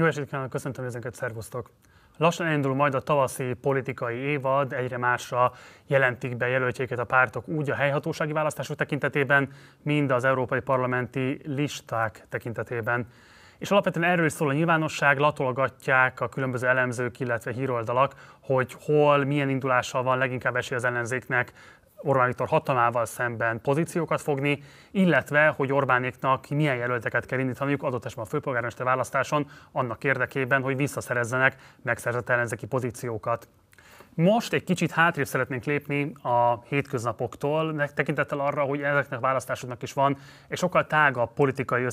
Jó estét kívánok, köszöntöm ezeket, szervusztok! Lassan elindul majd a tavaszi politikai évad, egyre másra jelentik be jelöltjéket a pártok úgy a helyhatósági választások tekintetében, mind az európai parlamenti listák tekintetében. És alapvetően erről szól a nyilvánosság, latolgatják a különböző elemzők, illetve híroldalak, hogy hol, milyen indulással van leginkább esély az ellenzéknek Orbán Viktor hatalmával szemben pozíciókat fogni, illetve hogy Orbánéknak milyen jelölteket kell indítaniuk adott esetben a főpolgármester választáson annak érdekében, hogy visszaszerezzenek megszerzett ellenzéki pozíciókat. Most egy kicsit hátrébb szeretnénk lépni a hétköznapoktól, tekintettel arra, hogy ezeknek a választásoknak is van egy sokkal tágabb politikai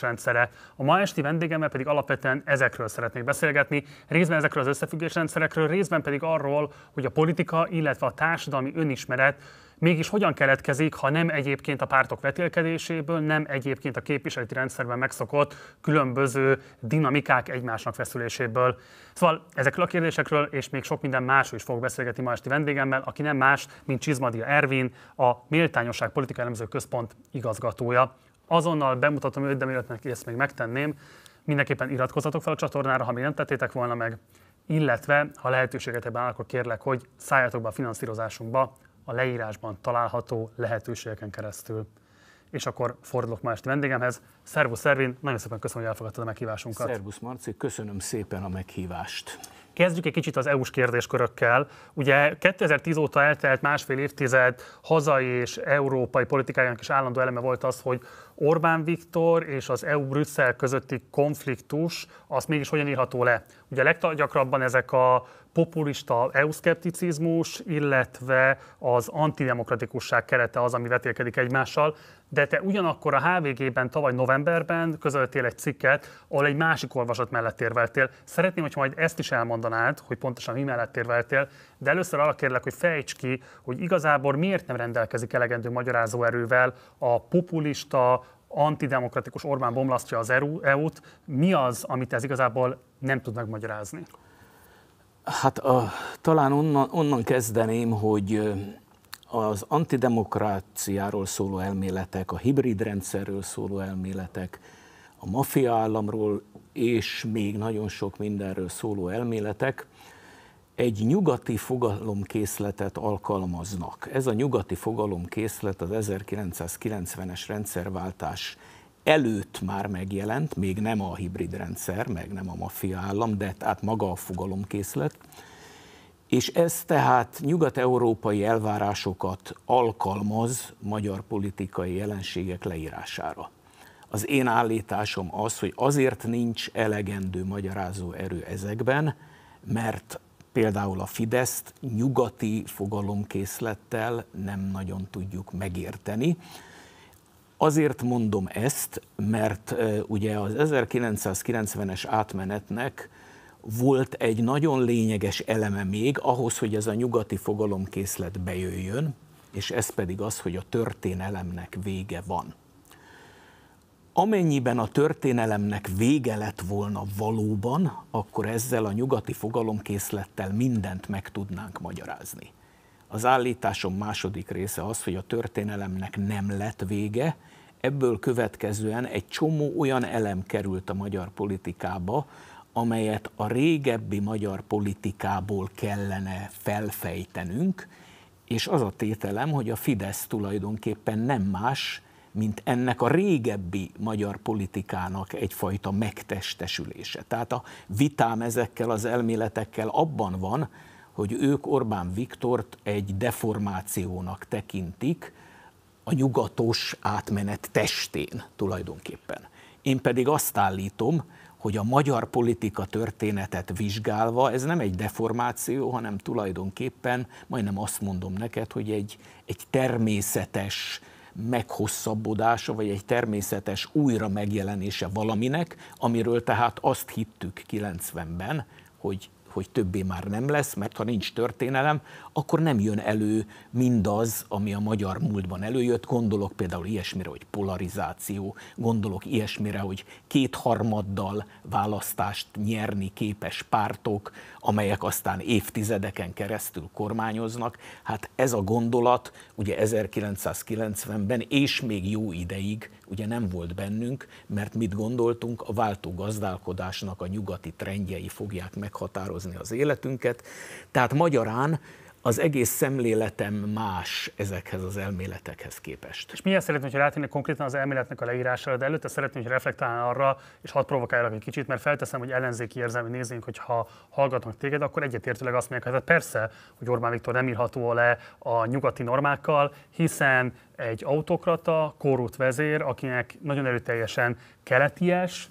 rendszere. A ma esti vendégemmel pedig alapvetően ezekről szeretnék beszélgetni, részben ezekről az rendszerekről, részben pedig arról, hogy a politika, illetve a társadalmi önismeret mégis hogyan keletkezik, ha nem egyébként a pártok vetélkedéséből, nem egyébként a képviseleti rendszerben megszokott különböző dinamikák egymásnak feszüléséből. Szóval ezekről a kérdésekről és még sok minden másról is fogok beszélgetni ma esti vendégemmel, aki nem más, mint Csizmadia Ervin, a Méltányosság Politika Elemző Központ igazgatója. Azonnal bemutatom őt, de mielőtt ezt még megtenném, mindenképpen iratkozzatok fel a csatornára, ha még nem tettétek volna meg, illetve ha lehetőségetekben ebben akkor kérlek, hogy szálljatok be a finanszírozásunkba, a leírásban található lehetőségeken keresztül. És akkor fordulok este vendégemhez. Szervusz Szervin, nagyon szépen köszönöm, hogy elfogadtad a meghívásunkat. Szervusz Marci, köszönöm szépen a meghívást. Kezdjük egy kicsit az EU-s kérdéskörökkel. Ugye 2010 óta eltelt másfél évtized hazai és európai politikájának is állandó eleme volt az, hogy Orbán Viktor és az EU-Brüsszel közötti konfliktus, az mégis hogyan írható le? Ugye leggyakrabban ezek a populista euszkepticizmus, illetve az antidemokratikusság kerete az, ami vetélkedik egymással, de te ugyanakkor a HVG-ben tavaly novemberben közöltél egy cikket, ahol egy másik olvasat mellett érveltél. Szeretném, hogy majd ezt is elmondanád, hogy pontosan mi mellett érveltél, de először arra kérlek, hogy fejts ki, hogy igazából miért nem rendelkezik elegendő magyarázó erővel a populista, antidemokratikus Orbán bomlasztja az EU-t, mi az, amit ez igazából nem tud megmagyarázni? Hát a, talán onnan, onnan kezdeném, hogy az antidemokráciáról szóló elméletek, a hibrid rendszerről szóló elméletek, a mafia államról és még nagyon sok mindenről szóló elméletek egy nyugati fogalomkészletet alkalmaznak. Ez a nyugati fogalomkészlet az 1990-es rendszerváltás előtt már megjelent, még nem a hibrid rendszer, meg nem a maffia állam, de hát maga a fogalomkészlet, és ez tehát nyugat-európai elvárásokat alkalmaz magyar politikai jelenségek leírására. Az én állításom az, hogy azért nincs elegendő magyarázó erő ezekben, mert például a Fideszt nyugati fogalomkészlettel nem nagyon tudjuk megérteni. Azért mondom ezt, mert ugye az 1990-es átmenetnek volt egy nagyon lényeges eleme még ahhoz, hogy ez a nyugati fogalomkészlet bejöjjön, és ez pedig az, hogy a történelemnek vége van. Amennyiben a történelemnek vége lett volna valóban, akkor ezzel a nyugati fogalomkészlettel mindent meg tudnánk magyarázni. Az állításom második része az, hogy a történelemnek nem lett vége, ebből következően egy csomó olyan elem került a magyar politikába, amelyet a régebbi magyar politikából kellene felfejtenünk, és az a tételem, hogy a Fidesz tulajdonképpen nem más, mint ennek a régebbi magyar politikának egyfajta megtestesülése. Tehát a vitám ezekkel az elméletekkel abban van, hogy ők Orbán Viktort egy deformációnak tekintik, a nyugatos átmenet testén tulajdonképpen. Én pedig azt állítom, hogy a magyar politika történetet vizsgálva ez nem egy deformáció, hanem tulajdonképpen, majdnem azt mondom neked, hogy egy, egy természetes meghosszabbodása, vagy egy természetes újra megjelenése valaminek, amiről tehát azt hittük 90-ben, hogy hogy többé már nem lesz, mert ha nincs történelem, akkor nem jön elő mindaz, ami a magyar múltban előjött. Gondolok például ilyesmire, hogy polarizáció, gondolok ilyesmire, hogy kétharmaddal választást nyerni képes pártok, amelyek aztán évtizedeken keresztül kormányoznak. Hát ez a gondolat ugye 1990-ben és még jó ideig ugye nem volt bennünk, mert mit gondoltunk, a váltó gazdálkodásnak a nyugati trendjei fogják meghatározni az életünket. Tehát magyarán az egész szemléletem más ezekhez az elméletekhez képest. És milyen szeretném, hogy rátérnék konkrétan az elméletnek a leírására, de előtte szeretném, hogy reflektálni arra, és hadd provokáljak egy kicsit, mert felteszem, hogy ellenzéki érzelmi nézőink, hogyha hallgatnak téged, akkor egyetértőleg azt mondják, hogy hát persze, hogy Orbán Viktor nem írható le a nyugati normákkal, hiszen egy autokrata, korrupt vezér, akinek nagyon erőteljesen keleties,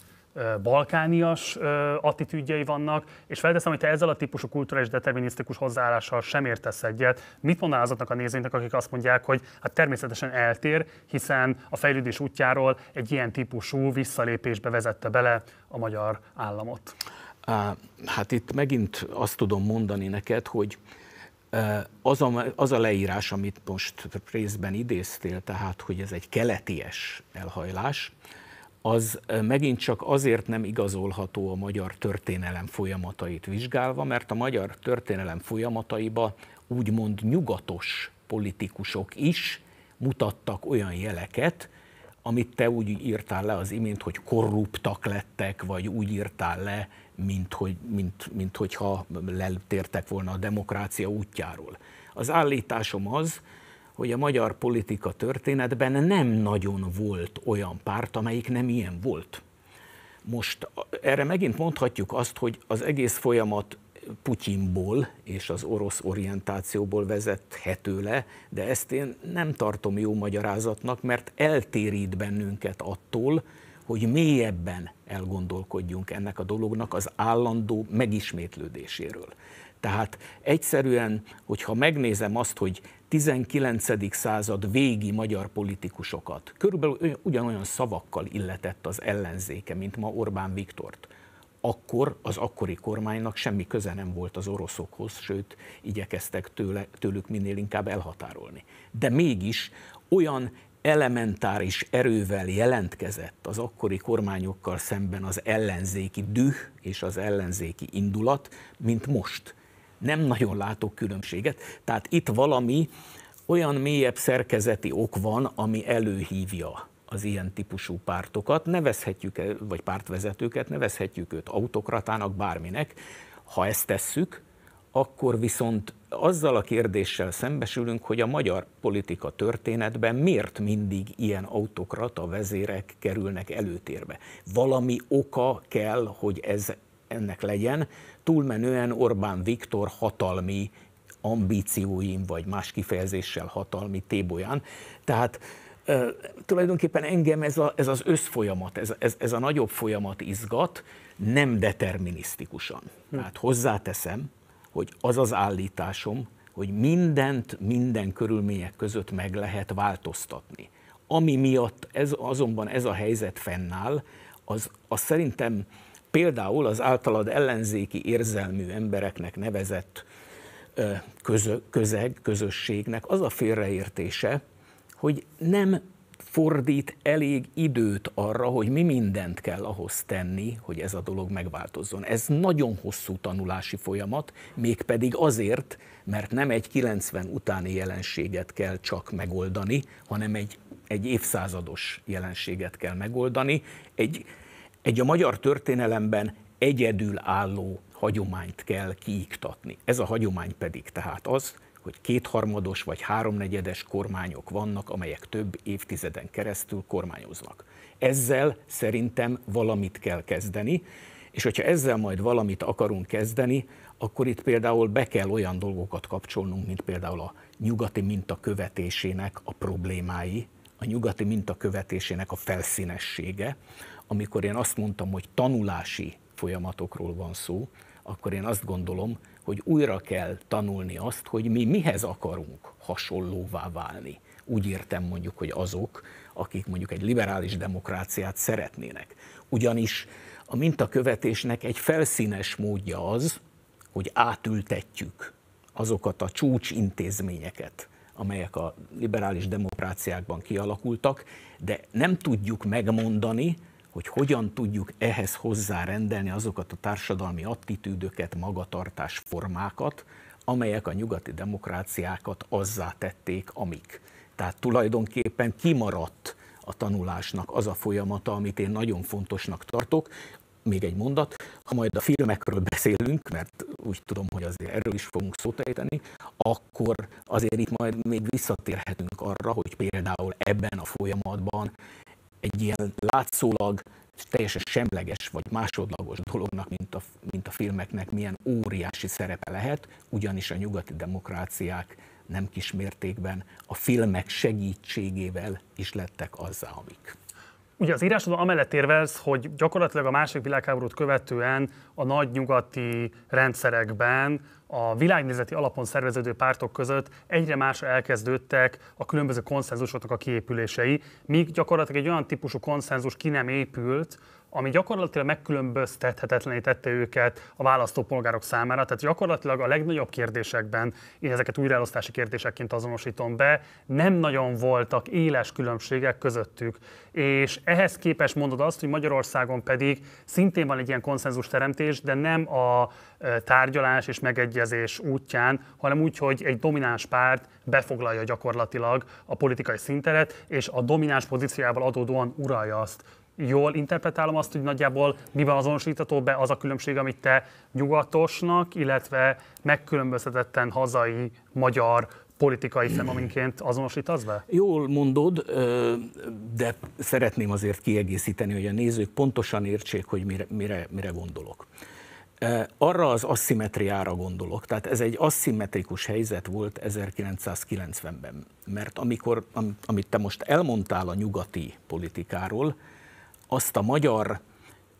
balkánias attitűdjei vannak, és felteszem, hogy te ezzel a típusú kulturális determinisztikus hozzáállással sem értesz egyet. Mit mondanál azoknak a nézőinknek, akik azt mondják, hogy hát természetesen eltér, hiszen a fejlődés útjáról egy ilyen típusú visszalépésbe vezette bele a magyar államot? Hát itt megint azt tudom mondani neked, hogy az a, az a leírás, amit most részben idéztél, tehát, hogy ez egy keleties elhajlás, az megint csak azért nem igazolható a magyar történelem folyamatait vizsgálva, mert a magyar történelem folyamataiba úgymond nyugatos politikusok is mutattak olyan jeleket, amit te úgy írtál le az imént, hogy korruptak lettek, vagy úgy írtál le, mint, hogy, mint, mint hogyha letértek volna a demokrácia útjáról. Az állításom az, hogy a magyar politika történetben nem nagyon volt olyan párt, amelyik nem ilyen volt. Most erre megint mondhatjuk azt, hogy az egész folyamat Putyinból és az orosz orientációból vezethető le, de ezt én nem tartom jó magyarázatnak, mert eltérít bennünket attól, hogy mélyebben elgondolkodjunk ennek a dolognak az állandó megismétlődéséről. Tehát egyszerűen, hogyha megnézem azt, hogy 19. század végi magyar politikusokat. Körülbelül ugyanolyan szavakkal illetett az ellenzéke, mint ma Orbán Viktort. Akkor az akkori kormánynak semmi köze nem volt az oroszokhoz, sőt, igyekeztek tőle, tőlük minél inkább elhatárolni. De mégis olyan elementáris erővel jelentkezett az akkori kormányokkal szemben az ellenzéki düh és az ellenzéki indulat, mint most – nem nagyon látok különbséget. Tehát itt valami olyan mélyebb szerkezeti ok van, ami előhívja az ilyen típusú pártokat, nevezhetjük, vagy pártvezetőket, nevezhetjük őt autokratának, bárminek. Ha ezt tesszük, akkor viszont azzal a kérdéssel szembesülünk, hogy a magyar politika történetben miért mindig ilyen autokrata vezérek kerülnek előtérbe. Valami oka kell, hogy ez ennek legyen, túlmenően Orbán Viktor hatalmi ambícióim, vagy más kifejezéssel hatalmi tébolyán. Tehát e, tulajdonképpen engem ez, a, ez az összfolyamat, ez, ez, ez a nagyobb folyamat izgat, nem determinisztikusan. Hm. Tehát hozzáteszem, hogy az az állításom, hogy mindent minden körülmények között meg lehet változtatni. Ami miatt ez, azonban ez a helyzet fennáll, az, az szerintem Például az általad ellenzéki érzelmű embereknek nevezett közö, közeg, közösségnek az a félreértése, hogy nem fordít elég időt arra, hogy mi mindent kell ahhoz tenni, hogy ez a dolog megváltozzon. Ez nagyon hosszú tanulási folyamat, mégpedig azért, mert nem egy 90 utáni jelenséget kell csak megoldani, hanem egy, egy évszázados jelenséget kell megoldani, egy egy a magyar történelemben egyedülálló hagyományt kell kiiktatni. Ez a hagyomány pedig tehát az, hogy kétharmados vagy háromnegyedes kormányok vannak, amelyek több évtizeden keresztül kormányoznak. Ezzel szerintem valamit kell kezdeni, és hogyha ezzel majd valamit akarunk kezdeni, akkor itt például be kell olyan dolgokat kapcsolnunk, mint például a nyugati minta követésének a problémái, a nyugati minta követésének a felszínessége, amikor én azt mondtam, hogy tanulási folyamatokról van szó, akkor én azt gondolom, hogy újra kell tanulni azt, hogy mi mihez akarunk hasonlóvá válni. Úgy értem mondjuk, hogy azok, akik mondjuk egy liberális demokráciát szeretnének. Ugyanis a mintakövetésnek egy felszínes módja az, hogy átültetjük azokat a csúcsintézményeket, amelyek a liberális demokráciákban kialakultak, de nem tudjuk megmondani, hogy hogyan tudjuk ehhez hozzárendelni azokat a társadalmi attitűdöket, magatartásformákat, amelyek a nyugati demokráciákat azzá tették, amik. Tehát tulajdonképpen kimaradt a tanulásnak az a folyamata, amit én nagyon fontosnak tartok. Még egy mondat, ha majd a filmekről beszélünk, mert úgy tudom, hogy azért erről is fogunk szót ejteni, akkor azért itt majd még visszatérhetünk arra, hogy például ebben a folyamatban egy ilyen látszólag teljesen semleges vagy másodlagos dolognak, mint a, mint a filmeknek milyen óriási szerepe lehet, ugyanis a nyugati demokráciák nem kis mértékben a filmek segítségével is lettek azzá, amik. Ugye az írásodban amellett érvelsz, hogy gyakorlatilag a második világháborút követően a nagy nyugati rendszerekben a világnézeti alapon szerveződő pártok között egyre másra elkezdődtek a különböző konszenzusoknak a kiépülései, míg gyakorlatilag egy olyan típusú konszenzus ki nem épült, ami gyakorlatilag megkülönböztethetetlené tette őket a választópolgárok számára. Tehát gyakorlatilag a legnagyobb kérdésekben, én ezeket újraelosztási kérdésekként azonosítom be, nem nagyon voltak éles különbségek közöttük. És ehhez képest mondod azt, hogy Magyarországon pedig szintén van egy ilyen konszenzus teremtés, de nem a tárgyalás és megegyezés útján, hanem úgy, hogy egy domináns párt befoglalja gyakorlatilag a politikai szinteret, és a domináns pozíciával adódóan uralja azt, jól interpretálom azt, hogy nagyjából mi van azonosítható be az a különbség, amit te nyugatosnak, illetve megkülönböztetetten hazai magyar politikai fenomenként azonosítasz be? Jól mondod, de szeretném azért kiegészíteni, hogy a nézők pontosan értsék, hogy mire, mire, mire gondolok. Arra az asszimetriára gondolok, tehát ez egy asszimetrikus helyzet volt 1990-ben, mert amikor, amit te most elmondtál a nyugati politikáról, azt a magyar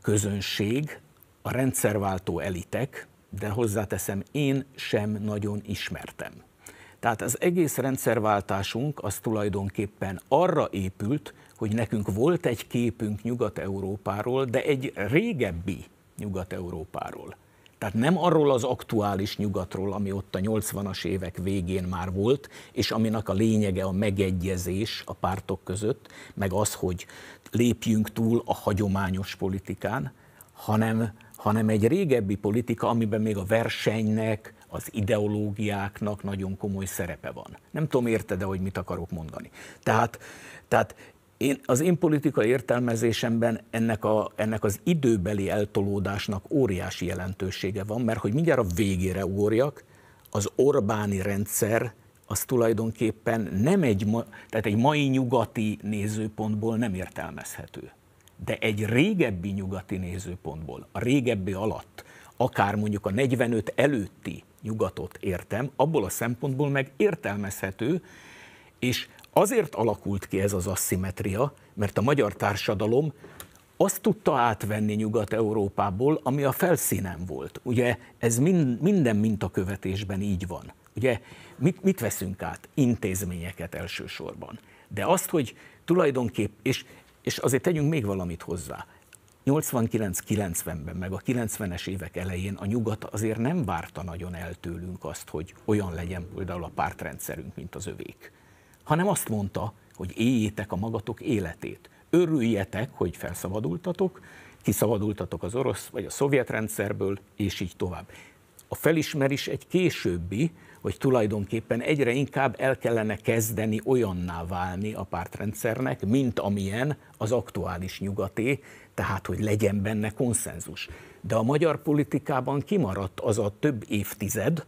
közönség, a rendszerváltó elitek, de hozzáteszem, én sem nagyon ismertem. Tehát az egész rendszerváltásunk az tulajdonképpen arra épült, hogy nekünk volt egy képünk Nyugat-Európáról, de egy régebbi Nyugat-Európáról. Tehát nem arról az aktuális nyugatról, ami ott a 80-as évek végén már volt, és aminek a lényege a megegyezés a pártok között, meg az, hogy lépjünk túl a hagyományos politikán, hanem, hanem egy régebbi politika, amiben még a versenynek, az ideológiáknak nagyon komoly szerepe van. Nem tudom, érted-e, hogy mit akarok mondani. Tehát, tehát én, az én politikai értelmezésemben ennek, a, ennek az időbeli eltolódásnak óriási jelentősége van, mert hogy mindjárt a végére ugorjak, az Orbáni rendszer az tulajdonképpen nem egy, ma, tehát egy mai nyugati nézőpontból nem értelmezhető. De egy régebbi nyugati nézőpontból, a régebbi alatt, akár mondjuk a 45 előtti nyugatot értem, abból a szempontból meg értelmezhető, és azért alakult ki ez az asszimetria, mert a magyar társadalom azt tudta átvenni Nyugat-Európából, ami a felszínen volt. Ugye ez mind, minden mintakövetésben így van. Ugye mit, mit veszünk át? Intézményeket elsősorban. De azt, hogy tulajdonképp, és, és azért tegyünk még valamit hozzá, 89-90-ben, meg a 90-es évek elején a nyugat azért nem várta nagyon el tőlünk azt, hogy olyan legyen például a pártrendszerünk, mint az övék, hanem azt mondta, hogy éljétek a magatok életét. Örüljetek, hogy felszabadultatok, kiszabadultatok az orosz vagy a szovjet rendszerből, és így tovább. A felismerés egy későbbi, hogy tulajdonképpen egyre inkább el kellene kezdeni olyanná válni a pártrendszernek, mint amilyen az aktuális nyugati, tehát hogy legyen benne konszenzus. De a magyar politikában kimaradt az a több évtized,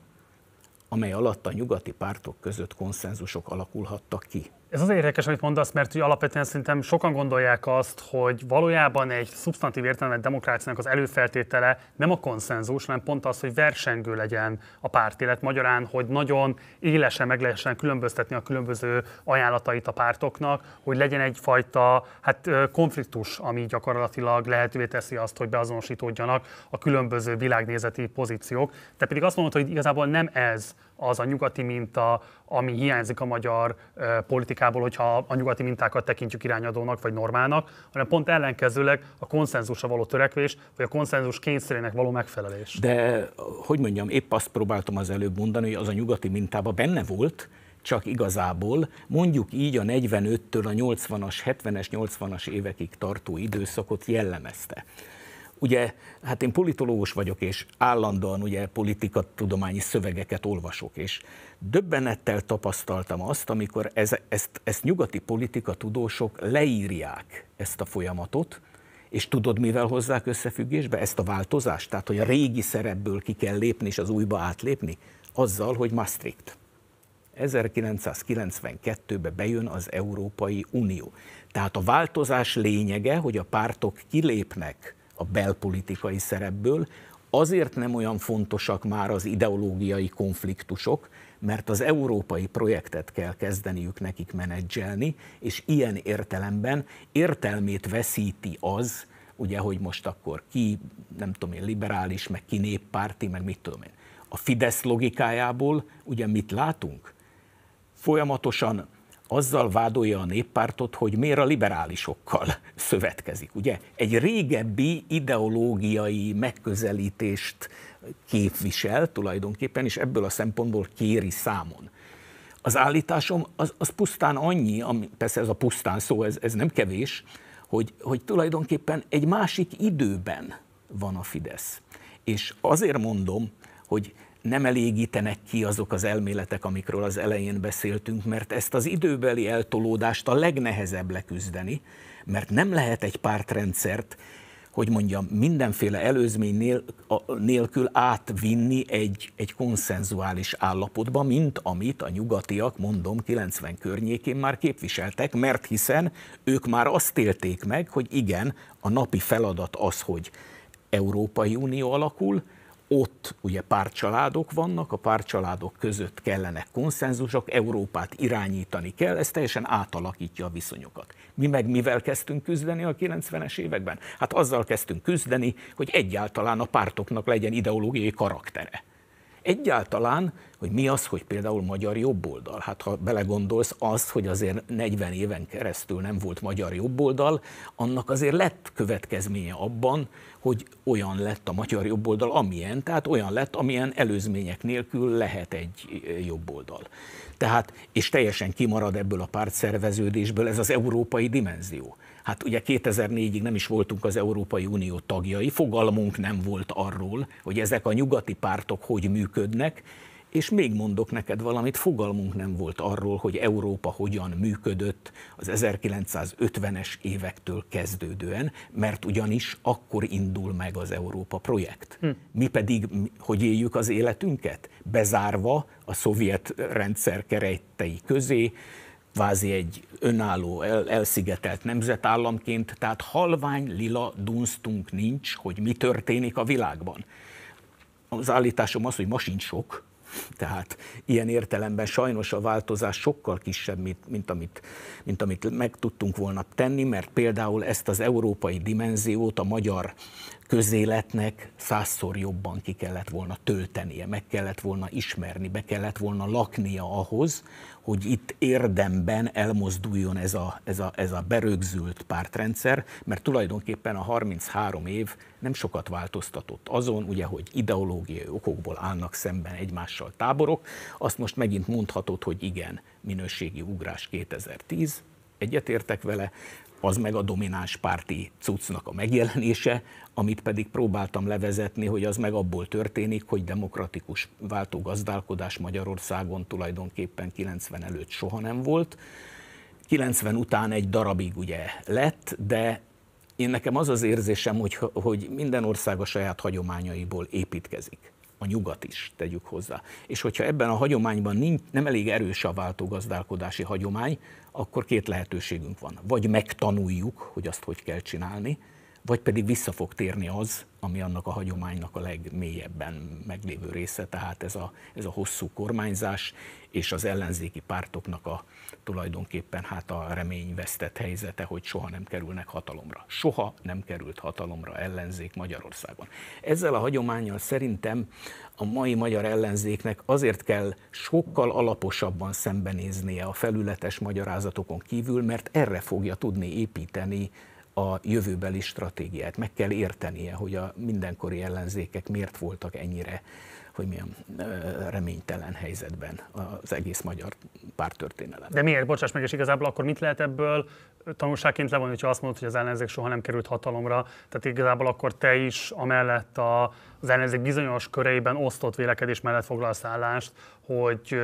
amely alatt a nyugati pártok között konszenzusok alakulhattak ki. Ez az érdekes, amit mondasz, mert ugye alapvetően szerintem sokan gondolják azt, hogy valójában egy szubstantív értelemben demokráciának az előfeltétele nem a konszenzus, hanem pont az, hogy versengő legyen a élet Magyarán, hogy nagyon élesen meg lehessen különböztetni a különböző ajánlatait a pártoknak, hogy legyen egyfajta hát, konfliktus, ami gyakorlatilag lehetővé teszi azt, hogy beazonosítódjanak a különböző világnézeti pozíciók. Te pedig azt mondod, hogy igazából nem ez az a nyugati minta, ami hiányzik a magyar politikából, hogyha a nyugati mintákat tekintjük irányadónak vagy normának, hanem pont ellenkezőleg a konszenzusra való törekvés, vagy a konszenzus kényszerének való megfelelés. De hogy mondjam, épp azt próbáltam az előbb mondani, hogy az a nyugati mintába benne volt, csak igazából mondjuk így a 45-től a 80-as, 70-es, 80-as évekig tartó időszakot jellemezte ugye, hát én politológus vagyok, és állandóan ugye politikatudományi szövegeket olvasok, és döbbenettel tapasztaltam azt, amikor ez, ezt, ezt nyugati politikatudósok leírják ezt a folyamatot, és tudod, mivel hozzák összefüggésbe ezt a változást? Tehát, hogy a régi szerepből ki kell lépni és az újba átlépni? Azzal, hogy Maastricht. 1992-be bejön az Európai Unió. Tehát a változás lényege, hogy a pártok kilépnek a belpolitikai szerepből, azért nem olyan fontosak már az ideológiai konfliktusok, mert az európai projektet kell kezdeniük nekik menedzselni, és ilyen értelemben értelmét veszíti az, ugye, hogy most akkor ki, nem tudom én, liberális, meg ki néppárti, meg mit tudom én. A Fidesz logikájából ugye mit látunk? Folyamatosan azzal vádolja a néppártot, hogy miért a liberálisokkal szövetkezik, ugye? Egy régebbi ideológiai megközelítést képvisel tulajdonképpen, és ebből a szempontból kéri számon. Az állításom az, az pusztán annyi, ami, persze ez a pusztán szó, ez, ez nem kevés, hogy, hogy tulajdonképpen egy másik időben van a Fidesz. És azért mondom, hogy nem elégítenek ki azok az elméletek, amikről az elején beszéltünk, mert ezt az időbeli eltolódást a legnehezebb leküzdeni, mert nem lehet egy pártrendszert, hogy mondjam, mindenféle előzmény nélkül átvinni egy, egy konszenzuális állapotba, mint amit a nyugatiak, mondom, 90 környékén már képviseltek, mert hiszen ők már azt élték meg, hogy igen, a napi feladat az, hogy Európai Unió alakul, ott ugye párcsaládok vannak, a párcsaládok között kellene konszenzusok, Európát irányítani kell, ez teljesen átalakítja a viszonyokat. Mi meg mivel kezdtünk küzdeni a 90-es években? Hát azzal kezdtünk küzdeni, hogy egyáltalán a pártoknak legyen ideológiai karaktere. Egyáltalán, hogy mi az, hogy például magyar jobboldal? Hát ha belegondolsz, az, hogy azért 40 éven keresztül nem volt magyar jobboldal, annak azért lett következménye abban, hogy olyan lett a magyar jobboldal, amilyen, tehát olyan lett, amilyen előzmények nélkül lehet egy eh, jobboldal. Tehát, és teljesen kimarad ebből a pártszerveződésből ez az európai dimenzió. Hát ugye 2004-ig nem is voltunk az Európai Unió tagjai, fogalmunk nem volt arról, hogy ezek a nyugati pártok hogy működnek, és még mondok neked valamit, fogalmunk nem volt arról, hogy Európa hogyan működött az 1950-es évektől kezdődően, mert ugyanis akkor indul meg az Európa projekt. Hm. Mi pedig hogy éljük az életünket? Bezárva a szovjet rendszer kerejtei közé, kvázi egy önálló, el, elszigetelt nemzetállamként, tehát halvány lila dunsztunk nincs, hogy mi történik a világban. Az állításom az, hogy ma sincs sok, tehát ilyen értelemben sajnos a változás sokkal kisebb, mint, mint, amit, mint amit meg tudtunk volna tenni, mert például ezt az európai dimenziót a magyar közéletnek százszor jobban ki kellett volna töltenie, meg kellett volna ismerni, be kellett volna laknia ahhoz, hogy itt érdemben elmozduljon ez a, ez a, ez a berögzült pártrendszer, mert tulajdonképpen a 33 év nem sokat változtatott azon, ugye, hogy ideológiai okokból állnak szemben egymással táborok. Azt most megint mondhatod, hogy igen, minőségi ugrás 2010, egyetértek vele, az meg a domináns párti cuccnak a megjelenése, amit pedig próbáltam levezetni, hogy az meg abból történik, hogy demokratikus gazdálkodás Magyarországon tulajdonképpen 90 előtt soha nem volt. 90 után egy darabig ugye lett, de én nekem az az érzésem, hogy, hogy minden ország a saját hagyományaiból építkezik a nyugat is, tegyük hozzá. És hogyha ebben a hagyományban nincs, nem elég erős a váltógazdálkodási hagyomány, akkor két lehetőségünk van. Vagy megtanuljuk, hogy azt hogy kell csinálni, vagy pedig vissza fog térni az, ami annak a hagyománynak a legmélyebben meglévő része, tehát ez a, ez a hosszú kormányzás és az ellenzéki pártoknak a tulajdonképpen hát a reményvesztett helyzete, hogy soha nem kerülnek hatalomra. Soha nem került hatalomra ellenzék Magyarországon. Ezzel a hagyományjal szerintem a mai magyar ellenzéknek azért kell sokkal alaposabban szembenéznie a felületes magyarázatokon kívül, mert erre fogja tudni építeni a jövőbeli stratégiát. Meg kell értenie, hogy a mindenkori ellenzékek miért voltak ennyire hogy milyen reménytelen helyzetben az egész magyar pártörténelem. De miért, bocsáss meg, és igazából akkor mit lehet ebből tanulságként levonni, hogyha azt mondod, hogy az ellenzék soha nem került hatalomra, tehát igazából akkor te is amellett a, az ellenzék bizonyos köreiben osztott vélekedés mellett foglalsz állást, hogy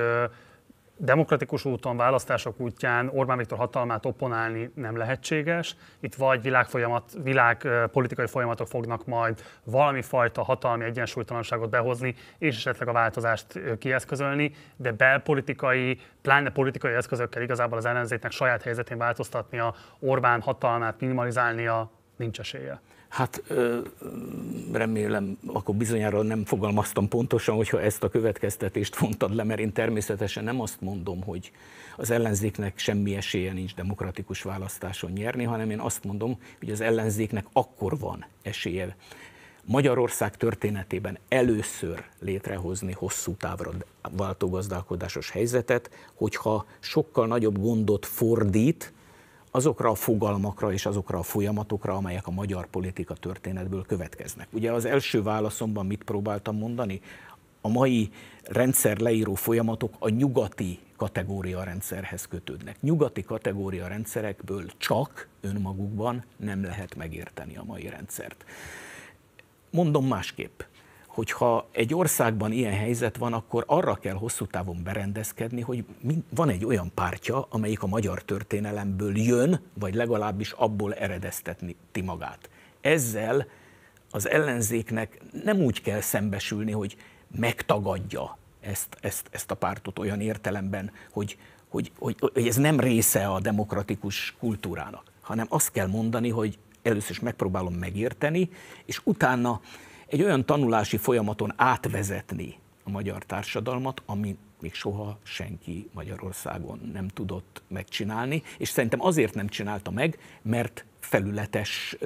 demokratikus úton, választások útján Orbán Viktor hatalmát opponálni nem lehetséges. Itt vagy világfolyamat, világpolitikai folyamatok fognak majd valami fajta hatalmi egyensúlytalanságot behozni, és esetleg a változást kieszközölni, de belpolitikai, pláne politikai eszközökkel igazából az ellenzéknek saját helyzetén változtatnia, Orbán hatalmát minimalizálnia nincs esélye. Hát remélem, akkor bizonyára nem fogalmaztam pontosan, hogyha ezt a következtetést fontad le, mert én természetesen nem azt mondom, hogy az ellenzéknek semmi esélye nincs demokratikus választáson nyerni, hanem én azt mondom, hogy az ellenzéknek akkor van esélye Magyarország történetében először létrehozni hosszú távra váltó gazdálkodásos helyzetet, hogyha sokkal nagyobb gondot fordít azokra a fogalmakra és azokra a folyamatokra, amelyek a magyar politika történetből következnek. Ugye az első válaszomban mit próbáltam mondani? A mai rendszer leíró folyamatok a nyugati kategória rendszerhez kötődnek. Nyugati kategória rendszerekből csak önmagukban nem lehet megérteni a mai rendszert. Mondom másképp hogyha egy országban ilyen helyzet van, akkor arra kell hosszú távon berendezkedni, hogy van egy olyan pártja, amelyik a magyar történelemből jön, vagy legalábbis abból eredeztetni ti magát. Ezzel az ellenzéknek nem úgy kell szembesülni, hogy megtagadja ezt, ezt, ezt a pártot olyan értelemben, hogy, hogy, hogy, hogy ez nem része a demokratikus kultúrának, hanem azt kell mondani, hogy először is megpróbálom megérteni, és utána egy olyan tanulási folyamaton átvezetni a magyar társadalmat, ami még soha senki Magyarországon nem tudott megcsinálni, és szerintem azért nem csinálta meg, mert felületes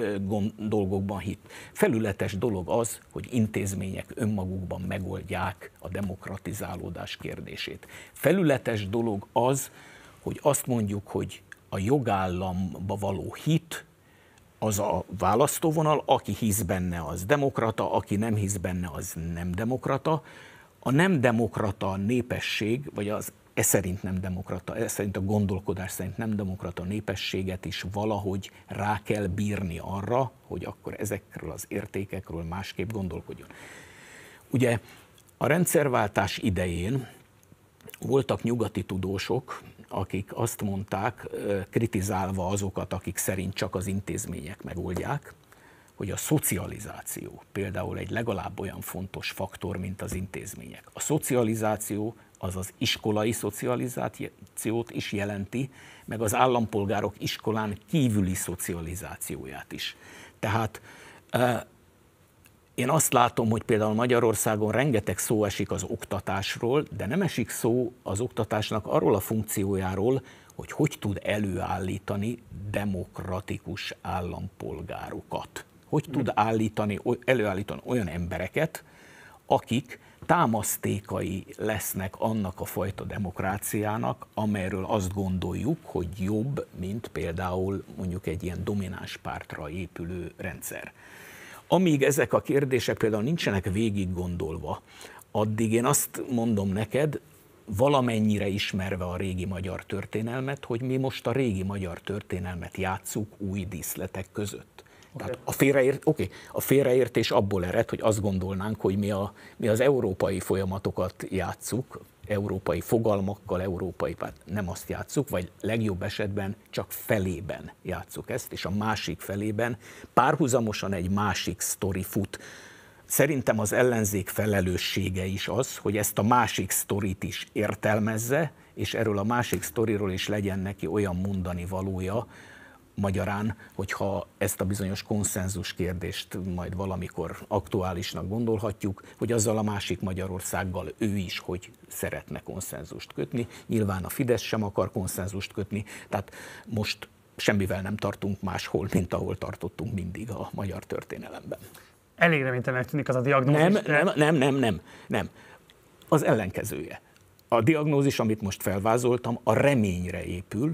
dolgokban hit. Felületes dolog az, hogy intézmények önmagukban megoldják a demokratizálódás kérdését. Felületes dolog az, hogy azt mondjuk, hogy a jogállamba való hit az a választóvonal, aki hisz benne, az demokrata, aki nem hisz benne, az nem demokrata. A nem demokrata népesség, vagy az e szerint nem demokrata, e szerint a gondolkodás szerint nem demokrata népességet is valahogy rá kell bírni arra, hogy akkor ezekről az értékekről másképp gondolkodjon. Ugye a rendszerváltás idején voltak nyugati tudósok, akik azt mondták, kritizálva azokat, akik szerint csak az intézmények megoldják, hogy a szocializáció például egy legalább olyan fontos faktor, mint az intézmények. A szocializáció az az iskolai szocializációt is jelenti, meg az állampolgárok iskolán kívüli szocializációját is. Tehát én azt látom, hogy például Magyarországon rengeteg szó esik az oktatásról, de nem esik szó az oktatásnak arról a funkciójáról, hogy hogy tud előállítani demokratikus állampolgárokat. Hogy tud hm. állítani, előállítani olyan embereket, akik támasztékai lesznek annak a fajta demokráciának, amelyről azt gondoljuk, hogy jobb, mint például mondjuk egy ilyen domináns pártra épülő rendszer. Amíg ezek a kérdések például nincsenek végig gondolva, addig én azt mondom neked, valamennyire ismerve a régi magyar történelmet, hogy mi most a régi magyar történelmet játszuk új díszletek között. Tehát a, félreért, okay, a félreértés abból ered, hogy azt gondolnánk, hogy mi, a, mi az európai folyamatokat játszuk, európai fogalmakkal, európai párt nem azt játszuk, vagy legjobb esetben csak felében játszuk ezt, és a másik felében párhuzamosan egy másik sztori fut. Szerintem az ellenzék felelőssége is az, hogy ezt a másik sztorit is értelmezze, és erről a másik sztoriról is legyen neki olyan mondani valója, magyarán, hogyha ezt a bizonyos konszenzus kérdést majd valamikor aktuálisnak gondolhatjuk, hogy azzal a másik Magyarországgal ő is, hogy szeretne konszenzust kötni. Nyilván a Fidesz sem akar konszenzust kötni, tehát most semmivel nem tartunk máshol, mint ahol tartottunk mindig a magyar történelemben. Elég reménytelenek tűnik az a diagnózis. Nem, nem, nem, nem, nem, nem. Az ellenkezője a diagnózis, amit most felvázoltam, a reményre épül,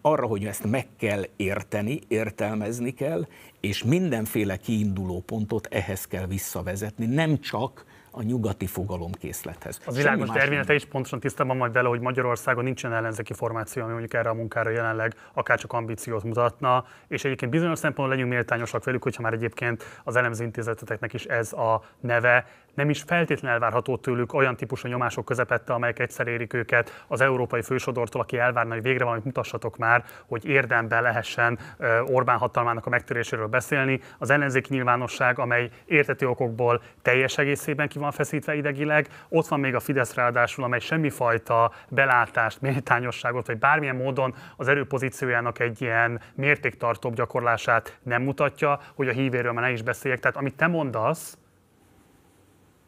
arra, hogy ezt meg kell érteni, értelmezni kell, és mindenféle kiinduló pontot ehhez kell visszavezetni, nem csak a nyugati fogalomkészlethez. Az világos tervinete is pontosan tisztában majd vele, hogy Magyarországon nincsen ellenzéki formáció, ami mondjuk erre a munkára jelenleg akár csak ambíciót mutatna, és egyébként bizonyos szempontból legyünk méltányosak velük, hogyha már egyébként az elemző intézeteteknek is ez a neve nem is feltétlenül elvárható tőlük olyan típusú nyomások közepette, amelyek egyszer érik őket az európai fősodortól, aki elvárna, hogy végre valamit mutassatok már, hogy érdemben lehessen Orbán hatalmának a megtöréséről beszélni. Az ellenzék nyilvánosság, amely értető okokból teljes egészében ki van feszítve idegileg, ott van még a Fidesz ráadásul, amely semmifajta belátást, méltányosságot, vagy bármilyen módon az erőpozíciójának egy ilyen mértéktartóbb gyakorlását nem mutatja, hogy a hívéről már ne is beszéljek. Tehát amit te mondasz,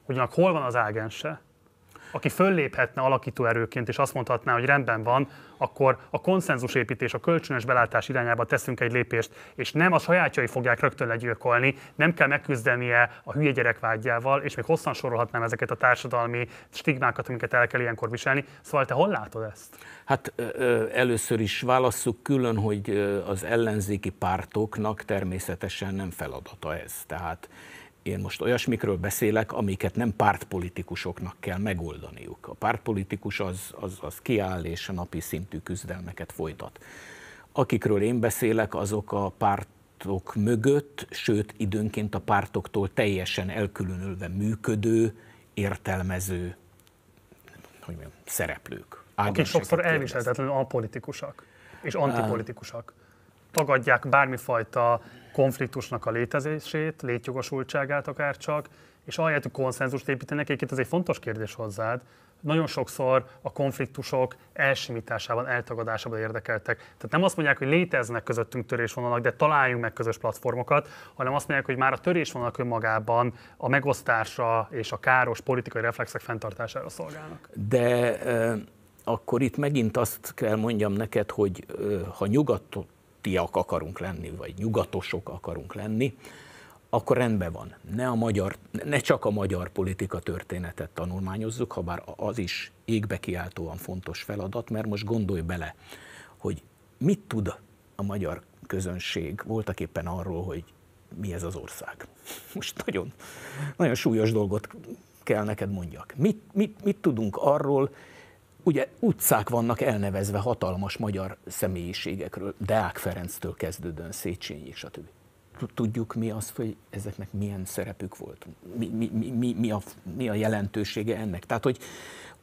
Ugyanak hol van az ágense? aki fölléphetne alakító erőként, és azt mondhatná, hogy rendben van, akkor a konszenzusépítés, a kölcsönös belátás irányába teszünk egy lépést, és nem a sajátjai fogják rögtön legyilkolni, nem kell megküzdenie a hülye gyerek vágyával, és még hosszan sorolhatnám ezeket a társadalmi stigmákat, amiket el kell ilyenkor viselni. Szóval te hol látod ezt? Hát először is válasszuk külön, hogy az ellenzéki pártoknak természetesen nem feladata ez. Tehát én most olyasmikről beszélek, amiket nem pártpolitikusoknak kell megoldaniuk. A pártpolitikus az, az, az kiáll és a napi szintű küzdelmeket folytat. Akikről én beszélek, azok a párt pártok mögött, sőt időnként a pártoktól teljesen elkülönülve működő, értelmező hogy mondjam, szereplők. Akik sokszor elviselhetetlenül apolitikusak és antipolitikusak. Tagadják bármifajta konfliktusnak a létezését, létjogosultságát akár csak, és ahelyett, hogy konszenzust építenek, egyébként ez egy fontos kérdés hozzád, nagyon sokszor a konfliktusok elsimításában, eltagadásában érdekeltek. Tehát nem azt mondják, hogy léteznek közöttünk törésvonalak, de találjunk meg közös platformokat, hanem azt mondják, hogy már a törésvonalak önmagában a megosztásra és a káros politikai reflexek fenntartására szolgálnak. De e, akkor itt megint azt kell mondjam neked, hogy e, ha nyugatot nyugatiak akarunk lenni, vagy nyugatosok akarunk lenni, akkor rendben van. Ne, a magyar, ne csak a magyar politika történetet tanulmányozzuk, ha bár az is égbe kiáltóan fontos feladat, mert most gondolj bele, hogy mit tud a magyar közönség voltak éppen arról, hogy mi ez az ország. Most nagyon, nagyon súlyos dolgot kell neked mondjak. Mit, mit, mit tudunk arról, ugye utcák vannak elnevezve hatalmas magyar személyiségekről, Deák Ferenctől kezdődően Széchenyi, stb. Tudjuk mi az, hogy ezeknek milyen szerepük volt, mi, mi, mi, mi, a, mi a jelentősége ennek. Tehát, hogy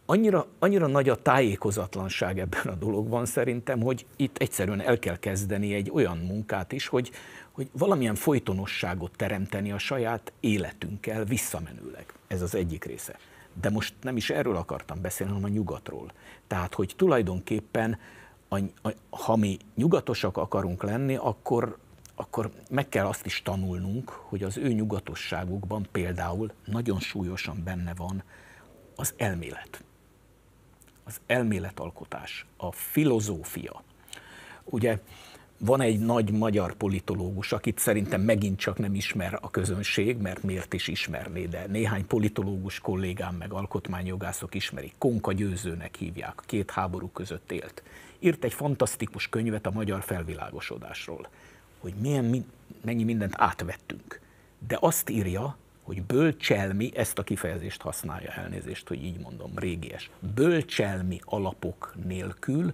annyira, annyira nagy a tájékozatlanság ebben a dologban szerintem, hogy itt egyszerűen el kell kezdeni egy olyan munkát is, hogy, hogy valamilyen folytonosságot teremteni a saját életünkkel visszamenőleg. Ez az egyik része. De most nem is erről akartam beszélni, hanem a nyugatról. Tehát, hogy tulajdonképpen, a, a, ha mi nyugatosak akarunk lenni, akkor, akkor meg kell azt is tanulnunk, hogy az ő nyugatosságukban például nagyon súlyosan benne van az elmélet. Az elméletalkotás, a filozófia. Ugye van egy nagy magyar politológus, akit szerintem megint csak nem ismer a közönség, mert miért is ismerné, de néhány politológus kollégám meg alkotmányjogászok ismerik. Konka Győzőnek hívják, két háború között élt. Írt egy fantasztikus könyvet a magyar felvilágosodásról, hogy milyen, mennyi mindent átvettünk. De azt írja, hogy bölcselmi, ezt a kifejezést használja, elnézést, hogy így mondom, régies, bölcselmi alapok nélkül